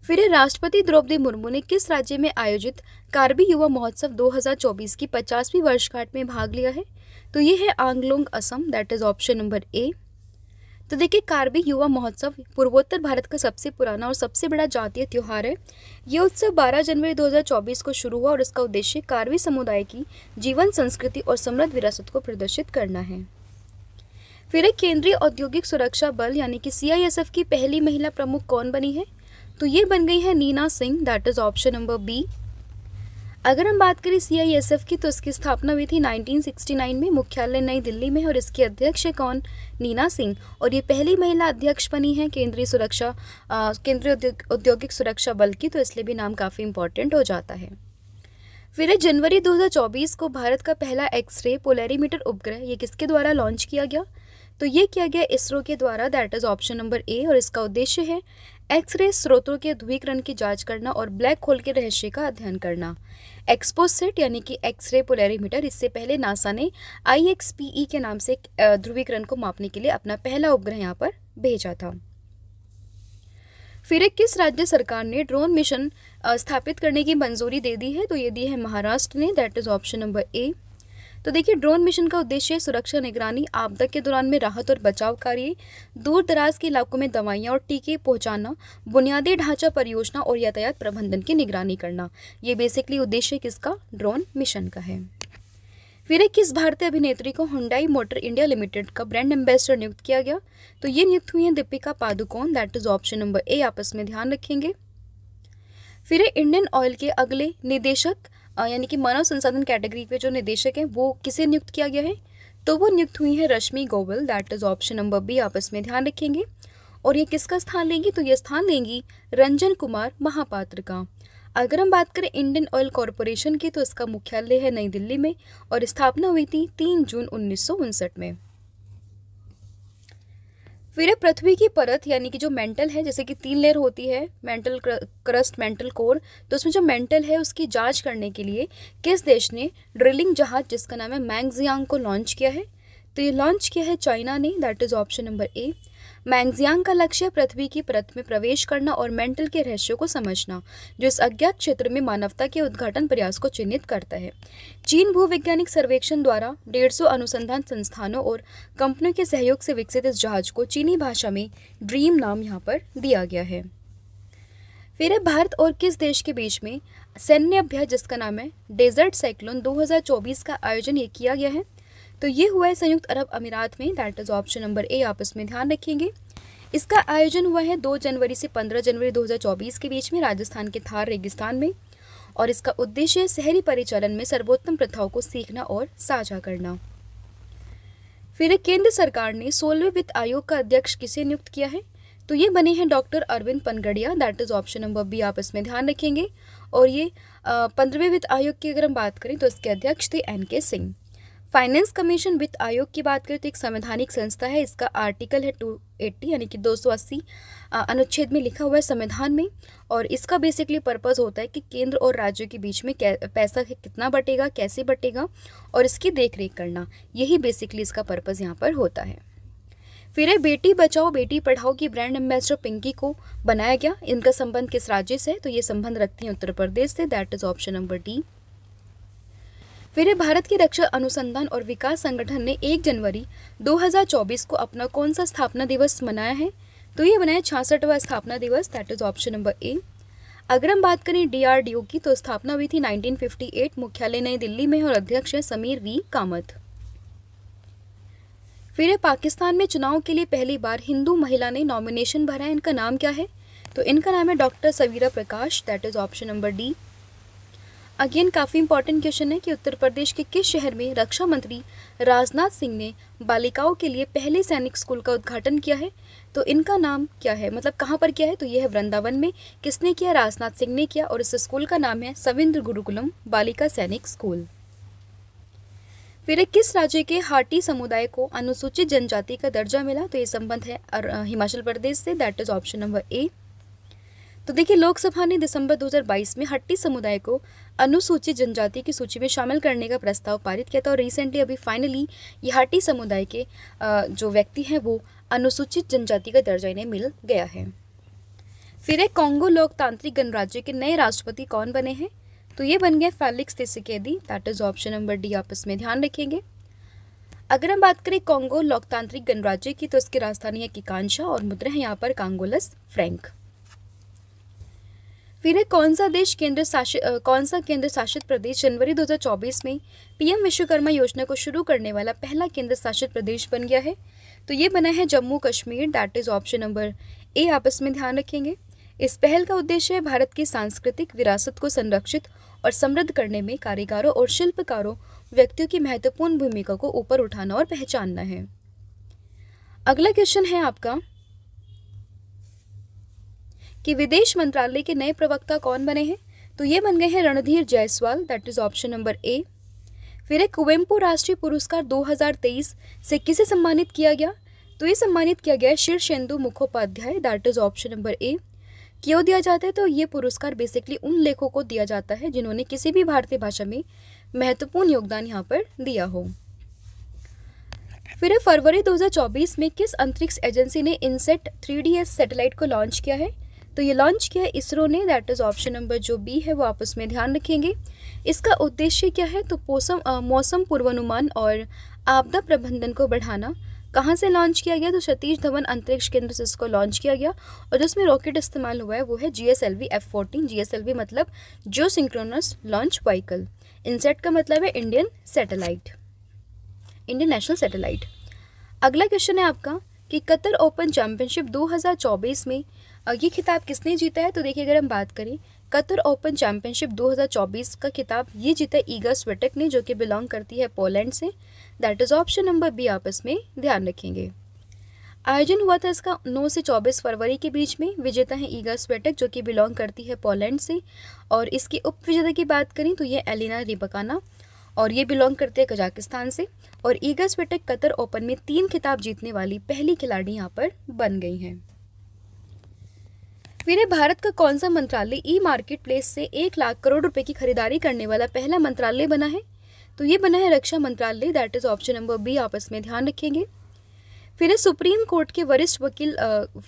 फिर राष्ट्रपति द्रौपदी मुर्मू ने किस राज्य में आयोजित कार्बी युवा महोत्सव 2024 की 50वीं वर्षगांठ में भाग लिया है तो ये है Anglong Assam that is option number A तो देखिए कार्बी युवा महोत्सव पूर्वोत्तर भारत का सबसे पुराना और सबसे बड़ा जातीय त्यौहार है यह उत्सव 12 जनवरी 2024 को शुरू हुआ और इसका उद्देश्य कार्बी समुदाय की जीवन संस्कृति और समृद्ध विरासत को प्रदर्शित करना है फिर एक केंद्रीय औद्योगिक सुरक्षा बल यानी कि सीआईएसएफ की पहली महिला प्रमुख कौन बनी है तो ये बन गई है Neena Singh that is option number B अगर हम बात करें सीआईएसएफ की तो इसकी स्थापना हुई थी 1969 में मुख्यालय नई दिल्ली में और इसके अध्यक्ष है कौन नीना सिंह और ये पहली महिला अध्यक्ष बनी है केंद्रीय सुरक्षा केंद्रीय उद्योग, औद्योगिक सुरक्षा बल की तो इसलिए भी नाम काफ़ी इंपॉर्टेंट हो जाता है फिर जनवरी 2024 को भारत का पहला एक्सरे पोलैरीमीटर उपग्रह ये किसके द्वारा लॉन्च किया गया तो ये किया गया इसरो के द्वारा that is option number A और इसका उद्देश्य है एक्सरे स्रोतों के ध्रुवीकरण की जांच करना और ब्लैक होल के रहस्य का अध्ययन करना एक्सपोसिट यानी कि एक्सरे पोलैरिमीटर इससे पहले नासा ने आई e के नाम से ध्रुवीकरण को मापने के लिए अपना पहला उपग्रह यहाँ पर भेजा था फिर किस राज्य सरकार ने ड्रोन मिशन स्थापित करने की मंजूरी दे दी है तो ये दी है महाराष्ट्र ने that is option number A तो देखिए ड्रोन मिशन का उद्देश्य सुरक्षा निगरानी आपदा के दौरान में राहत और बचाव कार्य दूर दराज के इलाकों में दवाइयाँ और टीके पहुँचाना बुनियादी ढांचा परियोजना और यातायात प्रबंधन की निगरानी करना ये बेसिकली उद्देश्य किसका ड्रोन मिशन का है फिर एक किस भारतीय अभिनेत्री को हुंडाई मोटर इंडिया लिमिटेड का ब्रांड एम्बेसडर नियुक्त किया गया तो ये नियुक्त हुई है Deepika Padukone that is option number A आपस में ध्यान रखेंगे फिर इंडियन ऑयल के अगले निदेशक यानी कि मानव संसाधन कैटेगरी के जो निदेशक हैं वो किसे नियुक्त किया गया है तो वो नियुक्त हुई हैं Rashmi Goval that is option number B आप इसमें ध्यान रखेंगे और ये किसका स्थान लेंगी तो ये स्थान लेंगी रंजन कुमार महापात्र का अगर हम बात करें इंडियन ऑयल कॉरपोरेशन की तो इसका मुख्यालय है नई दिल्ली में और स्थापना हुई थी तीन जून उन्नीस में फिर है पृथ्वी की परत यानी कि जो मेंटल है जैसे कि तीन लेयर होती है मेंटल क्रस्ट मेंटल कोर तो उसमें जो मेंटल है उसकी जांच करने के लिए किस देश ने ड्रिलिंग जहाज जिसका नाम है मैंगजियांग को लॉन्च किया है तो ये लॉन्च किया है चाइना ने that is option number A Mengxiang का लक्ष्य पृथ्वी की परत में प्रवेश करना और मेंटल के रहस्यों को समझना जो इस अज्ञात क्षेत्र में मानवता के उद्घाटन प्रयास को चिन्हित करता है चीन भूवैज्ञानिक सर्वेक्षण द्वारा डेढ़ अनुसंधान संस्थानों और कंपनियों के सहयोग से विकसित इस जहाज को चीनी भाषा में ड्रीम नाम यहाँ पर दिया गया है फिर है भारत और किस देश के बीच में सैन्य अभ्यास जिसका नाम है डेजर्ट साइक्लोन 2024 का आयोजन ये किया गया है तो ये हुआ है संयुक्त अरब अमीरात में that is option number A आप इसमें ध्यान रखेंगे इसका आयोजन हुआ है 2 जनवरी से 15 जनवरी 2024 के बीच में राजस्थान के थार रेगिस्तान में और इसका उद्देश्य शहरी परिचालन में सर्वोत्तम प्रथाओं को सीखना और साझा करना फिर केंद्र सरकार ने सोलहवें वित्त आयोग का अध्यक्ष किसे नियुक्त किया है तो ये बने हैं doctor Arvind Panagariya that is option number B आप इसमें ध्यान रखेंगे और ये पंद्रहवें वित्त आयोग की अगर हम बात करें तो इसके अध्यक्ष थे एन के सिंह फाइनेंस कमीशन वित्त आयोग की बात करें तो एक संवैधानिक संस्था है इसका आर्टिकल है टू एट्टी यानी कि अस्सी अनुच्छेद में लिखा हुआ है संविधान में और इसका बेसिकली पर्पज़ होता है कि केंद्र और राज्यों के बीच में पैसा कितना बटेगा कैसे बटेगा और इसकी रेख करना यही बेसिकली इसका पर्पज़ यहाँ पर होता है फिर है बेटी बचाओ बेटी पढ़ाओ की ब्रांड एम्बेसडर पिंकी को बनाया गया इनका संबंध किस राज्य से है तो ये संबंध रखती हैं उत्तर प्रदेश से that is option number D फिर भारत के रक्षा अनुसंधान और विकास संगठन ने 1 जनवरी 2024 को अपना कौन सा स्थापना दिवस मनाया है तो ये बनाया छियासठवा स्थापना दिवस that is option number A अगर हम बात करें डीआरडीओ की तो स्थापना हुई थी 1958 मुख्यालय नई दिल्ली में और अध्यक्ष है समीर वी कामत फिर पाकिस्तान में चुनाव के लिए पहली बार हिंदू महिला ने नॉमिनेशन भरा है इनका नाम क्या है तो इनका नाम है doctor Savira Prakash that is option number D again काफ़ी इंपॉर्टेंट क्वेश्चन है कि उत्तर प्रदेश के किस शहर में रक्षा मंत्री राजनाथ सिंह ने बालिकाओं के लिए पहले सैनिक स्कूल का उद्घाटन किया है तो इनका नाम क्या है मतलब कहाँ पर किया है तो यह है वृंदावन में किसने किया राजनाथ सिंह ने किया और इस स्कूल का नाम है सविंद्र गुरुकुलम बालिका सैनिक स्कूल फिर किस राज्य के हाटी समुदाय को अनुसूचित जनजाति का दर्जा मिला तो ये संबंध है हिमाचल प्रदेश से that is option number A तो देखिए लोकसभा ने दिसंबर 2022 में हट्टी समुदाय को अनुसूचित जनजाति की सूची में शामिल करने का प्रस्ताव पारित किया था और रिसेंटली अभी फाइनली ये हट्टी समुदाय के जो व्यक्ति हैं वो अनुसूचित जनजाति का दर्जा इन्हें मिल गया है फिर एक कॉन्गो लोकतांत्रिक गणराज्य के नए राष्ट्रपति कौन बने हैं तो ये बन गए Felix Tshisekedi that is option number D आप इसमें ध्यान रखेंगे अगर हम बात करें कॉन्गो लोकतांत्रिक गणराज्य की तो इसकी राजधानी है किकांशा और मुद्रा है यहाँ पर कांगोलस फ्रैंक फिर कौन सा देश केंद्र शासित कौन सा केंद्र शासित प्रदेश जनवरी 2024 में पीएम विश्वकर्मा योजना को शुरू करने वाला पहला केंद्र शासित प्रदेश बन गया है तो ये बना है Jammu Kashmir that is option number A आप इसमें ध्यान रखेंगे इस पहल का उद्देश्य है भारत की सांस्कृतिक विरासत को संरक्षित और समृद्ध करने में कारीगारों और शिल्पकारों व्यक्तियों की महत्वपूर्ण भूमिका को ऊपर उठाना और पहचानना है अगला क्वेश्चन है आपका कि विदेश मंत्रालय के नए प्रवक्ता कौन बने हैं तो ये बन गए हैं Randhir Jaiswal that is option number A फिर एक कुवेम्पो राष्ट्रीय पुरस्कार 2023 से किसे सम्मानित किया गया तो ये सम्मानित किया गया Shirshendu Mukhopadhyay that is option number A क्यों दिया जाता है तो ये पुरस्कार बेसिकली उन लेखों को दिया जाता है जिन्होंने किसी भी भारतीय भाषा में महत्वपूर्ण योगदान यहाँ पर दिया हो फिर फरवरी 2024 में किस अंतरिक्ष एजेंसी ने इनसेट 3DS सैटेलाइट को लॉन्च किया है तो ये लॉन्च किया है इसरो ने दैट इज़ ऑप्शन नंबर जो बी है वो आप उसमें ध्यान रखेंगे इसका उद्देश्य क्या है तो पोसम मौसम पूर्वानुमान और आपदा प्रबंधन को बढ़ाना कहाँ से लॉन्च किया गया तो सतीश धवन अंतरिक्ष केंद्र से इसको लॉन्च किया गया और जिसमें रॉकेट इस्तेमाल हुआ है वो है G S L V F fourteen G S L V मतलब जो सिंक्रोनस लॉन्च वाइकल इनसेट का मतलब है Indian satellite Indian national satellite अगला क्वेश्चन है आपका कि कतर ओपन हजार 2024 में ये खिताब किसने जीता है तो देखिए अगर हम बात करें कतर ओपन चैम्पियनशिप 2024 का खिताब ये जीता ईगा स्वेटक ने जो कि बिलोंग करती है पोलैंड से that is option number B आप इसमें ध्यान रखेंगे आयोजन हुआ था इसका 9 से 24 फरवरी के बीच में विजेता है ईगा स्वेटक जो कि बिलोंग करती है पोलैंड से और इसकी उप विजेता की बात करें तो ये एलिना रिबकाना और ये बिलोंग करते हैं कजाकिस्तान से और ईगा स्वेटक कतर ओपन में तीन खिताब जीतने वाली पहली खिलाड़ी यहाँ पर बन गई हैं वीने भारत का कौन सा मंत्रालय ई मार्केट प्लेस से एक लाख करोड़ रुपए की खरीदारी करने वाला पहला मंत्रालय बना है तो ये बना है रक्षा मंत्रालय that is option number B आपस में ध्यान रखेंगे फिर सुप्रीम कोर्ट के वरिष्ठ वकील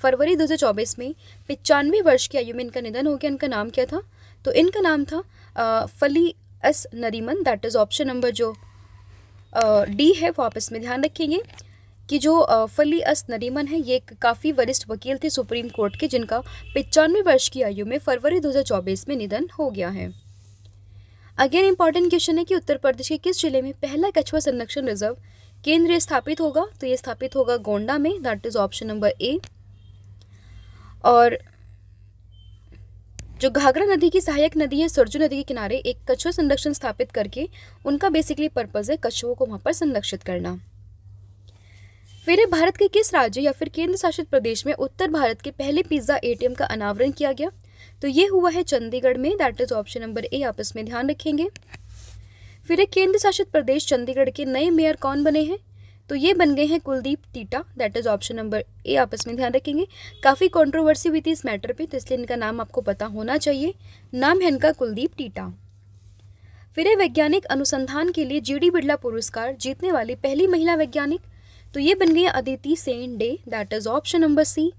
फरवरी 2024 में पचानवे वर्ष की आयु में इनका निधन हो गया इनका नाम क्या था तो इनका नाम था आ, Fali S Nariman that is option number जो डी है वो आप इसमें ध्यान रखेंगे कि जो फली अस नरीमन है ये काफ़ी वरिष्ठ वकील थे सुप्रीम कोर्ट के जिनका पचानवे वर्ष की आयु में फरवरी 2024 में निधन हो गया है अगेन इंपॉर्टेंट क्वेश्चन है कि उत्तर प्रदेश के किस जिले में पहला कछुआ संरक्षण रिजर्व केंद्र स्थापित होगा तो ये स्थापित होगा गोंडा में that is option number A और जो घाघरा नदी की सहायक नदी है सरजू नदी के किनारे एक कछुआ संरक्षण स्थापित करके उनका बेसिकली पर्पज़ है कछुओं को वहाँ पर संरक्षित करना फिर भारत के किस राज्य या फिर केंद्र शासित प्रदेश में उत्तर भारत के पहले पिज्ज़ा एटीएम का अनावरण किया गया तो ये हुआ है चंडीगढ़ में that is option number A आप इसमें ध्यान रखेंगे फिर केंद्र शासित प्रदेश चंडीगढ़ के नए मेयर कौन बने हैं तो ये बन गए हैं Kuldeep Tita that is option number A आप इसमें ध्यान रखेंगे काफ़ी कॉन्ट्रोवर्सी हुई थी इस मैटर पे तो इसलिए इनका नाम आपको पता होना चाहिए नाम है इनका कुलदीप टीटा फिर वैज्ञानिक अनुसंधान के लिए जी डी बिरला पुरस्कार जीतने वाली पहली महिला वैज्ञानिक तो ये बन गई Aditi Sen De that is option number C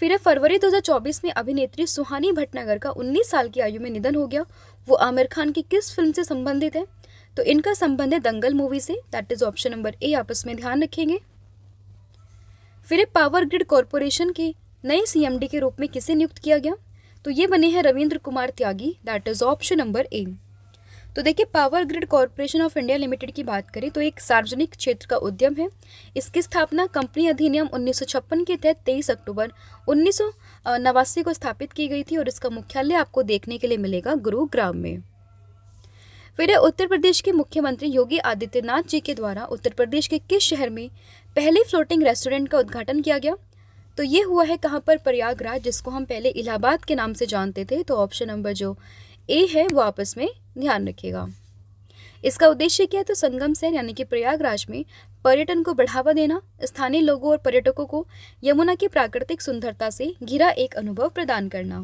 फिर फरवरी 2024 में अभिनेत्री सुहानी भटनागर का 19 साल की आयु में निधन हो गया वो आमिर खान की किस फिल्म से संबंधित है तो इनका संबंध है दंगल मूवी से that is option number A आपस में ध्यान रखेंगे फिर पावर ग्रिड कॉरपोरेशन के नए सीएमडी के रूप में किसे नियुक्त किया गया तो ये बने हैं Ravindra Kumar Tyagi that is option number A तो देखिए power grid corporation of India limited की बात करें तो एक सार्वजनिक क्षेत्र का उद्यम है इसकी स्थापना कंपनी अधिनियम उन्नीस के तहत तेईस अक्टूबर उन्नीस को स्थापित की गई थी और इसका मुख्यालय आपको देखने के लिए मिलेगा गुरुग्राम में फिर उत्तर प्रदेश के मुख्यमंत्री योगी आदित्यनाथ जी के द्वारा उत्तर प्रदेश के किस शहर में पहले फ्लोटिंग रेस्टोरेंट का उद्घाटन किया गया तो ये हुआ है कहाँ पर प्रयागराज जिसको हम पहले इलाहाबाद के नाम से जानते थे तो ऑप्शन नंबर जो ए है वो आपस में ध्यान रखेगा इसका उद्देश्य क्या है तो संगम शहर यानी कि प्रयागराज में पर्यटन को बढ़ावा देना स्थानीय लोगों और पर्यटकों को यमुना की प्राकृतिक सुंदरता से घिरा एक अनुभव प्रदान करना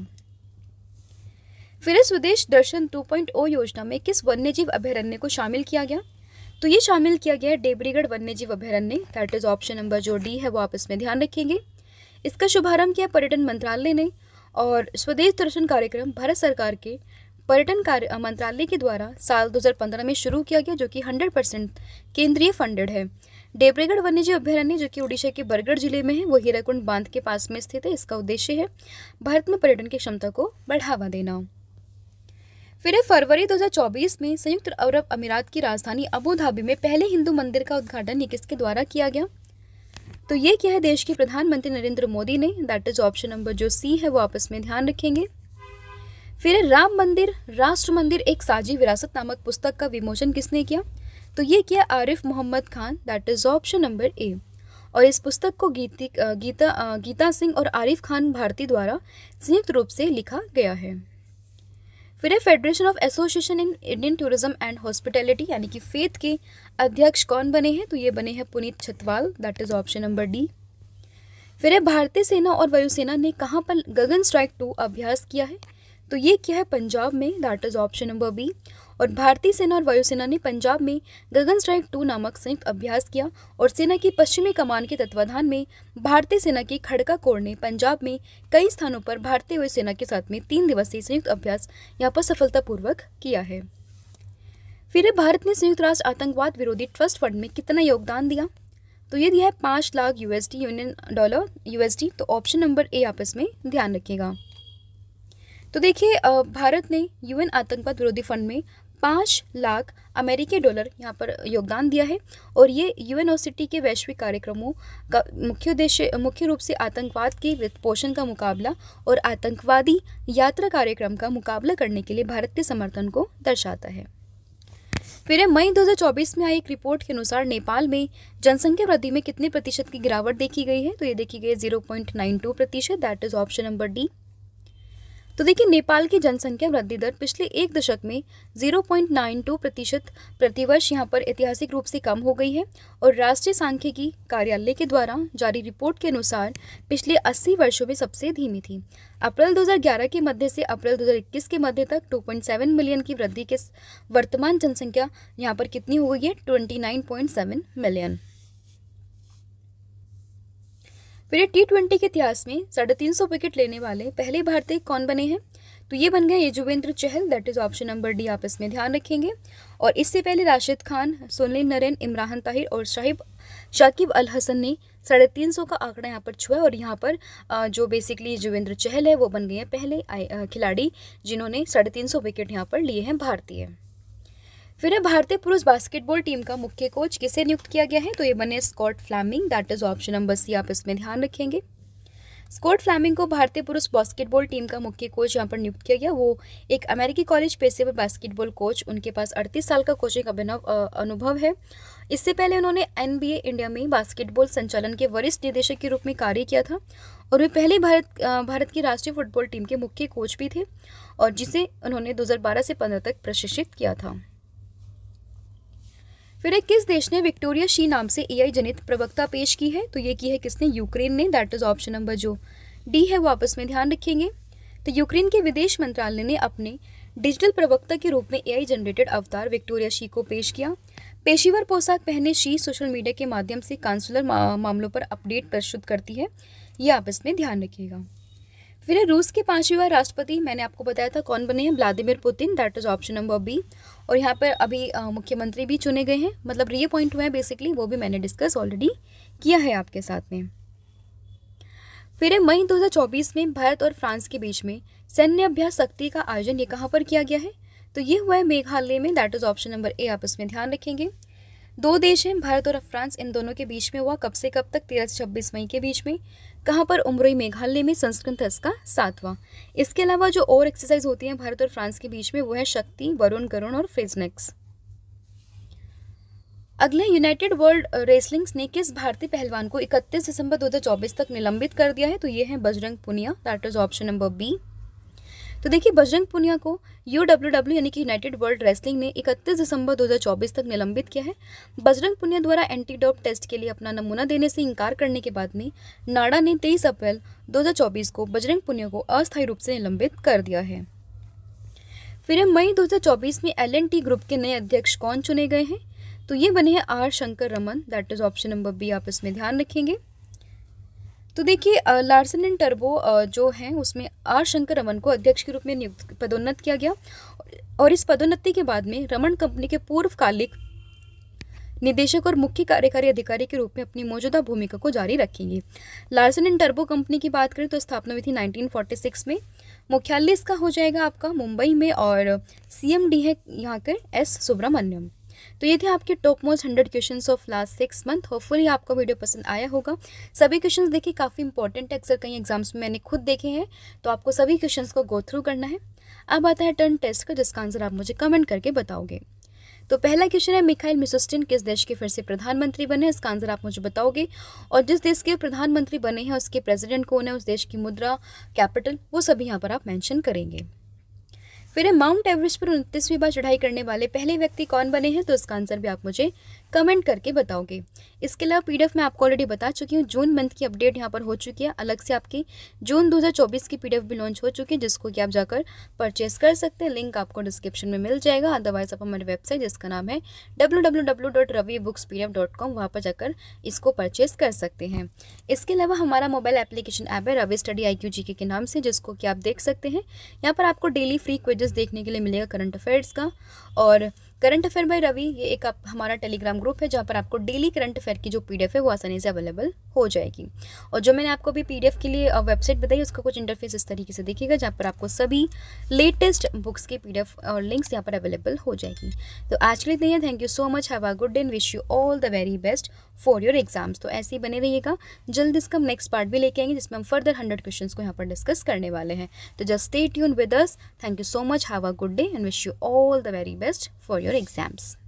फिर इस स्वदेश दर्शन 2.0 योजना में किस वन्यजीव अभ्यारण्य को शामिल किया गया तो ये शामिल किया गया है डेबरीगढ़ वन्यजीव अभ्यारण्य दैट इज ऑप्शन नंबर जो डी है वो आप इसमें ध्यान रखेंगे इसका शुभारंभ किया पर्यटन मंत्रालय ने और स्वदेश दर्शन कार्यक्रम भारत सरकार के पर्यटन कार्य मंत्रालय के द्वारा साल 2015 में शुरू किया गया जो कि 100 परसेंट केंद्रीय फंडेड है डेबरेगढ़ वन्यजीव अभ्यारण्य जो कि उड़ीसा के बरगढ़ जिले में है वो हीराकुंड बांध के पास में स्थित है इसका उद्देश्य है भारत में पर्यटन की क्षमता को बढ़ावा देना फिर फरवरी 2024 में संयुक्त अरब अमीरात की राजधानी अबू धाबी में पहले हिंदू मंदिर का उद्घाटन किसके द्वारा किया गया तो ये क्या है देश के प्रधानमंत्री नरेंद्र मोदी ने दैट इज ऑप्शन नंबर जो सी है वो आपस में ध्यान रखेंगे फिर राम मंदिर राष्ट्र मंदिर एक साझी विरासत नामक पुस्तक का विमोचन किसने किया तो ये किया Arif Mohammad Khan that is option number A और इस पुस्तक को गीतिक गीता गीता सिंह और आरिफ खान भारती द्वारा संयुक्त रूप से लिखा गया है फिर है federation of association in Indian tourism and hospitality यानी कि फेथ के अध्यक्ष कौन बने हैं तो ये बने हैं Puneet Chhatwal that is option number D फिर है भारतीय सेना और वायुसेना ने कहाँ पर गगन स्ट्राइक टू अभ्यास किया है तो ये क्या है पंजाब में that is option number B और भारतीय सेना और वायुसेना ने पंजाब में गगन स्ट्राइक टू नामक संयुक्त अभ्यास किया और सेना की पश्चिमी कमान के तत्वाधान में भारतीय सेना के खड़का कोर ने पंजाब में कई स्थानों पर भारतीय वायुसेना के साथ में तीन दिवसीय संयुक्त अभ्यास यहाँ पर सफलतापूर्वक किया है फिर भारत ने संयुक्त राष्ट्र आतंकवाद विरोधी ट्रस्ट फंड में कितना योगदान दिया तो ये दिया है पाँच lakh USD union dollar USD तो ऑप्शन नंबर ए आप इसमें ध्यान रखिएगा तो देखिए भारत ने यूएन आतंकवाद विरोधी फंड में पाँच लाख अमेरिकी डॉलर यहाँ पर योगदान दिया है और ये यू एन के वैश्विक कार्यक्रमों का मुख्य उद्देश्य मुख्य रूप से आतंकवाद के वित्त पोषण का मुकाबला और आतंकवादी यात्रा कार्यक्रम का मुकाबला करने के लिए भारत के समर्थन को दर्शाता है फिर मई 2024 में आई एक रिपोर्ट के अनुसार नेपाल में जनसंख्या वृद्धि में कितने प्रतिशत की गिरावट देखी गई है तो ये देखी गई है जीरो प्रतिशत that is option number D तो देखिए नेपाल की जनसंख्या वृद्धि दर पिछले एक दशक में 0.92 प्रतिशत प्रतिवर्ष यहाँ पर ऐतिहासिक रूप से कम हो गई है और राष्ट्रीय सांख्यिकी कार्यालय के द्वारा जारी रिपोर्ट के अनुसार पिछले 80 वर्षों में सबसे धीमी थी अप्रैल 2011 के मध्य से अप्रैल 2021 के मध्य तक 2.7 मिलियन की वृद्धि के वर्तमान जनसंख्या यहाँ पर कितनी हो गई है ट्वेंटी मिलियन फिर टी ट्वेंटी के इतिहास में साढ़े तीन सौ विकेट लेने वाले पहले भारतीय कौन बने हैं तो ये बन गए Yuzvendra Chahal that is option number D आप इसमें ध्यान रखेंगे और इससे पहले राशिद खान सोनिल नरेन इमरान ताहिर और शाहिब शाकिब अल हसन ने साढ़े तीन सौ का आंकड़ा यहाँ पर छुआ और यहाँ पर जो बेसिकली यजुवेंद्र चहल है वो बन गए हैं पहले खिलाड़ी जिन्होंने साढ़े तीन सौ विकेट यहाँ पर लिए हैं भारतीय फिर है भारतीय पुरुष बास्केटबॉल टीम का मुख्य कोच किसे नियुक्त किया गया है तो ये बने Scott Fleming that is option number C आप इसमें ध्यान रखेंगे स्कॉट फ्लैमिंग को भारतीय पुरुष बास्केटबॉल टीम का मुख्य कोच यहाँ पर नियुक्त किया गया वो एक अमेरिकी कॉलेज पेशेवर बास्केटबॉल कोच उनके पास 38 साल का कोचिंग अभिनव अनुभव है इससे पहले उन्होंने एन इंडिया में बास्केटबॉल संचालन के वरिष्ठ निदेशक के रूप में कार्य किया था और वे पहले भारत भारत की राष्ट्रीय फुटबॉल टीम के मुख्य कोच भी थे और जिसे उन्होंने दो से पंद्रह तक प्रशिक्षित किया था फिर है किस देश ने विक्टोरिया शी नाम से एआई जनित प्रवक्ता पेश की है तो ये की है किसने यूक्रेन ने दैट इज ऑप्शन नंबर जो डी है वो आपस में ध्यान रखेंगे तो यूक्रेन के विदेश मंत्रालय ने अपने डिजिटल प्रवक्ता के रूप में एआई जनरेटेड अवतार विक्टोरिया शी को पेश किया पेशेवर पोशाक पहने शी सोशल मीडिया के माध्यम से काउंसुलर मा, मामलों पर अपडेट प्रस्तुत करती है ये आपस में ध्यान रखिएगा फिर रूस के पांचवी बार राष्ट्रपति मैंने आपको बताया था कौन बने हैं Vladimir Putin that is option number B और यहाँ पर अभी मुख्यमंत्री भी चुने गए हैं मतलब री हुए हैं बेसिकली वो भी मैंने डिस्कस ऑलरेडी किया है आपके साथ में फिर मई 2024 में भारत और फ्रांस के बीच में सैन्य अभ्यास शक्ति का आयोजन ये कहाँ पर किया गया है तो ये हुआ है मेघालय में that is option number A आप इसमें ध्यान रखेंगे दो देश हैं भारत और फ्रांस इन दोनों के बीच में हुआ कब से कब तक तेरह से छब्बीस मई के बीच में कहाँ पर उमरोई मेघालय में संस्कृत था इसका सातवां इसके अलावा जो और एक्सरसाइज होती है भारत और फ्रांस के बीच में वो है शक्ति वरुण गरुण और फ्रेजनेक्स अगले यूनाइटेड वर्ल्ड रेसलिंग्स ने किस भारतीय पहलवान को 31 दिसंबर 2024 तक निलंबित कर दिया है तो ये है Bajrang Punia that is option number B तो देखिए बजरंग पुनिया को यू यानी कि यूनाइटेड वर्ल्ड रेसलिंग ने 31 दिसंबर 2024 तक निलंबित किया है बजरंग पुनिया द्वारा एंटी डॉप टेस्ट के लिए अपना नमूना देने से इंकार करने के बाद में नाडा ने 23 अप्रैल 2024 को बजरंग पुनिया को अस्थायी रूप से निलंबित कर दिया है फिर मई दो में एल ग्रुप के नए अध्यक्ष कौन चुने गए हैं तो ये बने हैं R Shankar Raman that is option number B आप इसमें ध्यान रखेंगे तो देखिए लार्सन एंड टर्बो जो हैं उसमें आर शंकर रमन को अध्यक्ष के रूप में नियुक्त पदोन्नत किया गया और इस पदोन्नति के बाद में रमन कंपनी के पूर्वकालिक निदेशक और मुख्य कार्यकारी अधिकारी के रूप में अपनी मौजूदा भूमिका को जारी रखेंगे लार्सन एंड टर्बो कंपनी की बात करें तो स्थापना हुई थी 1946 में मुख्यालय इसका हो जाएगा आपका मुंबई में और सीएमडी है यहाँ के एस सुब्रमण्यम तो ये थे आपके top most hundred question of last six month hopefully आपको वीडियो पसंद आया होगा सभी क्वेश्चन देखिए काफ़ी इंपॉर्टेंट है अक्सर कई एग्जाम्स में मैंने खुद देखे हैं तो आपको सभी क्वेश्चन को गो थ्रू करना है अब आता है टर्न टेस्ट का जिसका आंसर आप मुझे कमेंट करके बताओगे तो पहला क्वेश्चन है मिखाइल मिसोस्टिन किस देश के फिर से प्रधानमंत्री बने इसका आंसर आप मुझे बताओगे और जिस देश के प्रधानमंत्री बने हैं उसके प्रेसिडेंट कौन है उस देश की मुद्रा कैपिटल वो सभी यहाँ पर आप मेंशन करेंगे फिर माउंट एवरेस्ट पर उनतीसवीं बार चढ़ाई करने वाले पहले व्यक्ति कौन बने हैं तो इसका आंसर भी आप मुझे कमेंट करके बताओगे इसके अलावा पी मैं आपको ऑलरेडी बता चुकी हूँ जून मंथ की अपडेट यहाँ पर हो चुकी है अलग से आपकी जून 2024 की पी भी लॉन्च हो चुकी है जिसको कि आप जाकर परचेस कर सकते हैं लिंक आपको डिस्क्रिप्शन में मिल जाएगा अदरवाइज आप हमारी वेबसाइट जिसका नाम है W W W dot Ravi books P F dot com वहाँ पर जाकर इसको परचेस कर सकते हैं इसके अलावा हमारा मोबाइल एप्लीकेशन ऐप है Ravi study I Q G के नाम से जिसको कि आप देख सकते हैं यहाँ पर आपको डेली फ्री क्वेजेस देखने के लिए मिलेगा करंट अफेयर्स का और करंट अफेयर बाय रवि ये एक आप हमारा टेलीग्राम ग्रुप है जहाँ पर आपको डेली करंट अफेयर की जो पीडीएफ है वो आसानी से अवेलेबल हो जाएगी और जो मैंने आपको अभी पीडीएफ के लिए वेबसाइट बताई उसका कुछ इंटरफेस इस तरीके से देखिएगा जहाँ पर आपको सभी लेटेस्ट बुक्स की पी और लिंक्स यहाँ पर अवेलेबल हो जाएगी तो आज के लिए thank you so much have a good day and wish you all the very best for your exams तो ऐसे ही बने रहिएगा जल्द इसका हम नेक्स्ट पार्ट भी लेके आएंगे जिसमें हम फर्दर हंड्रेड क्वेश्चन को यहाँ पर डिस्कस करने वाले हैं तो just stay tune with us thank you so much have a good day and wish you all the very best for your exams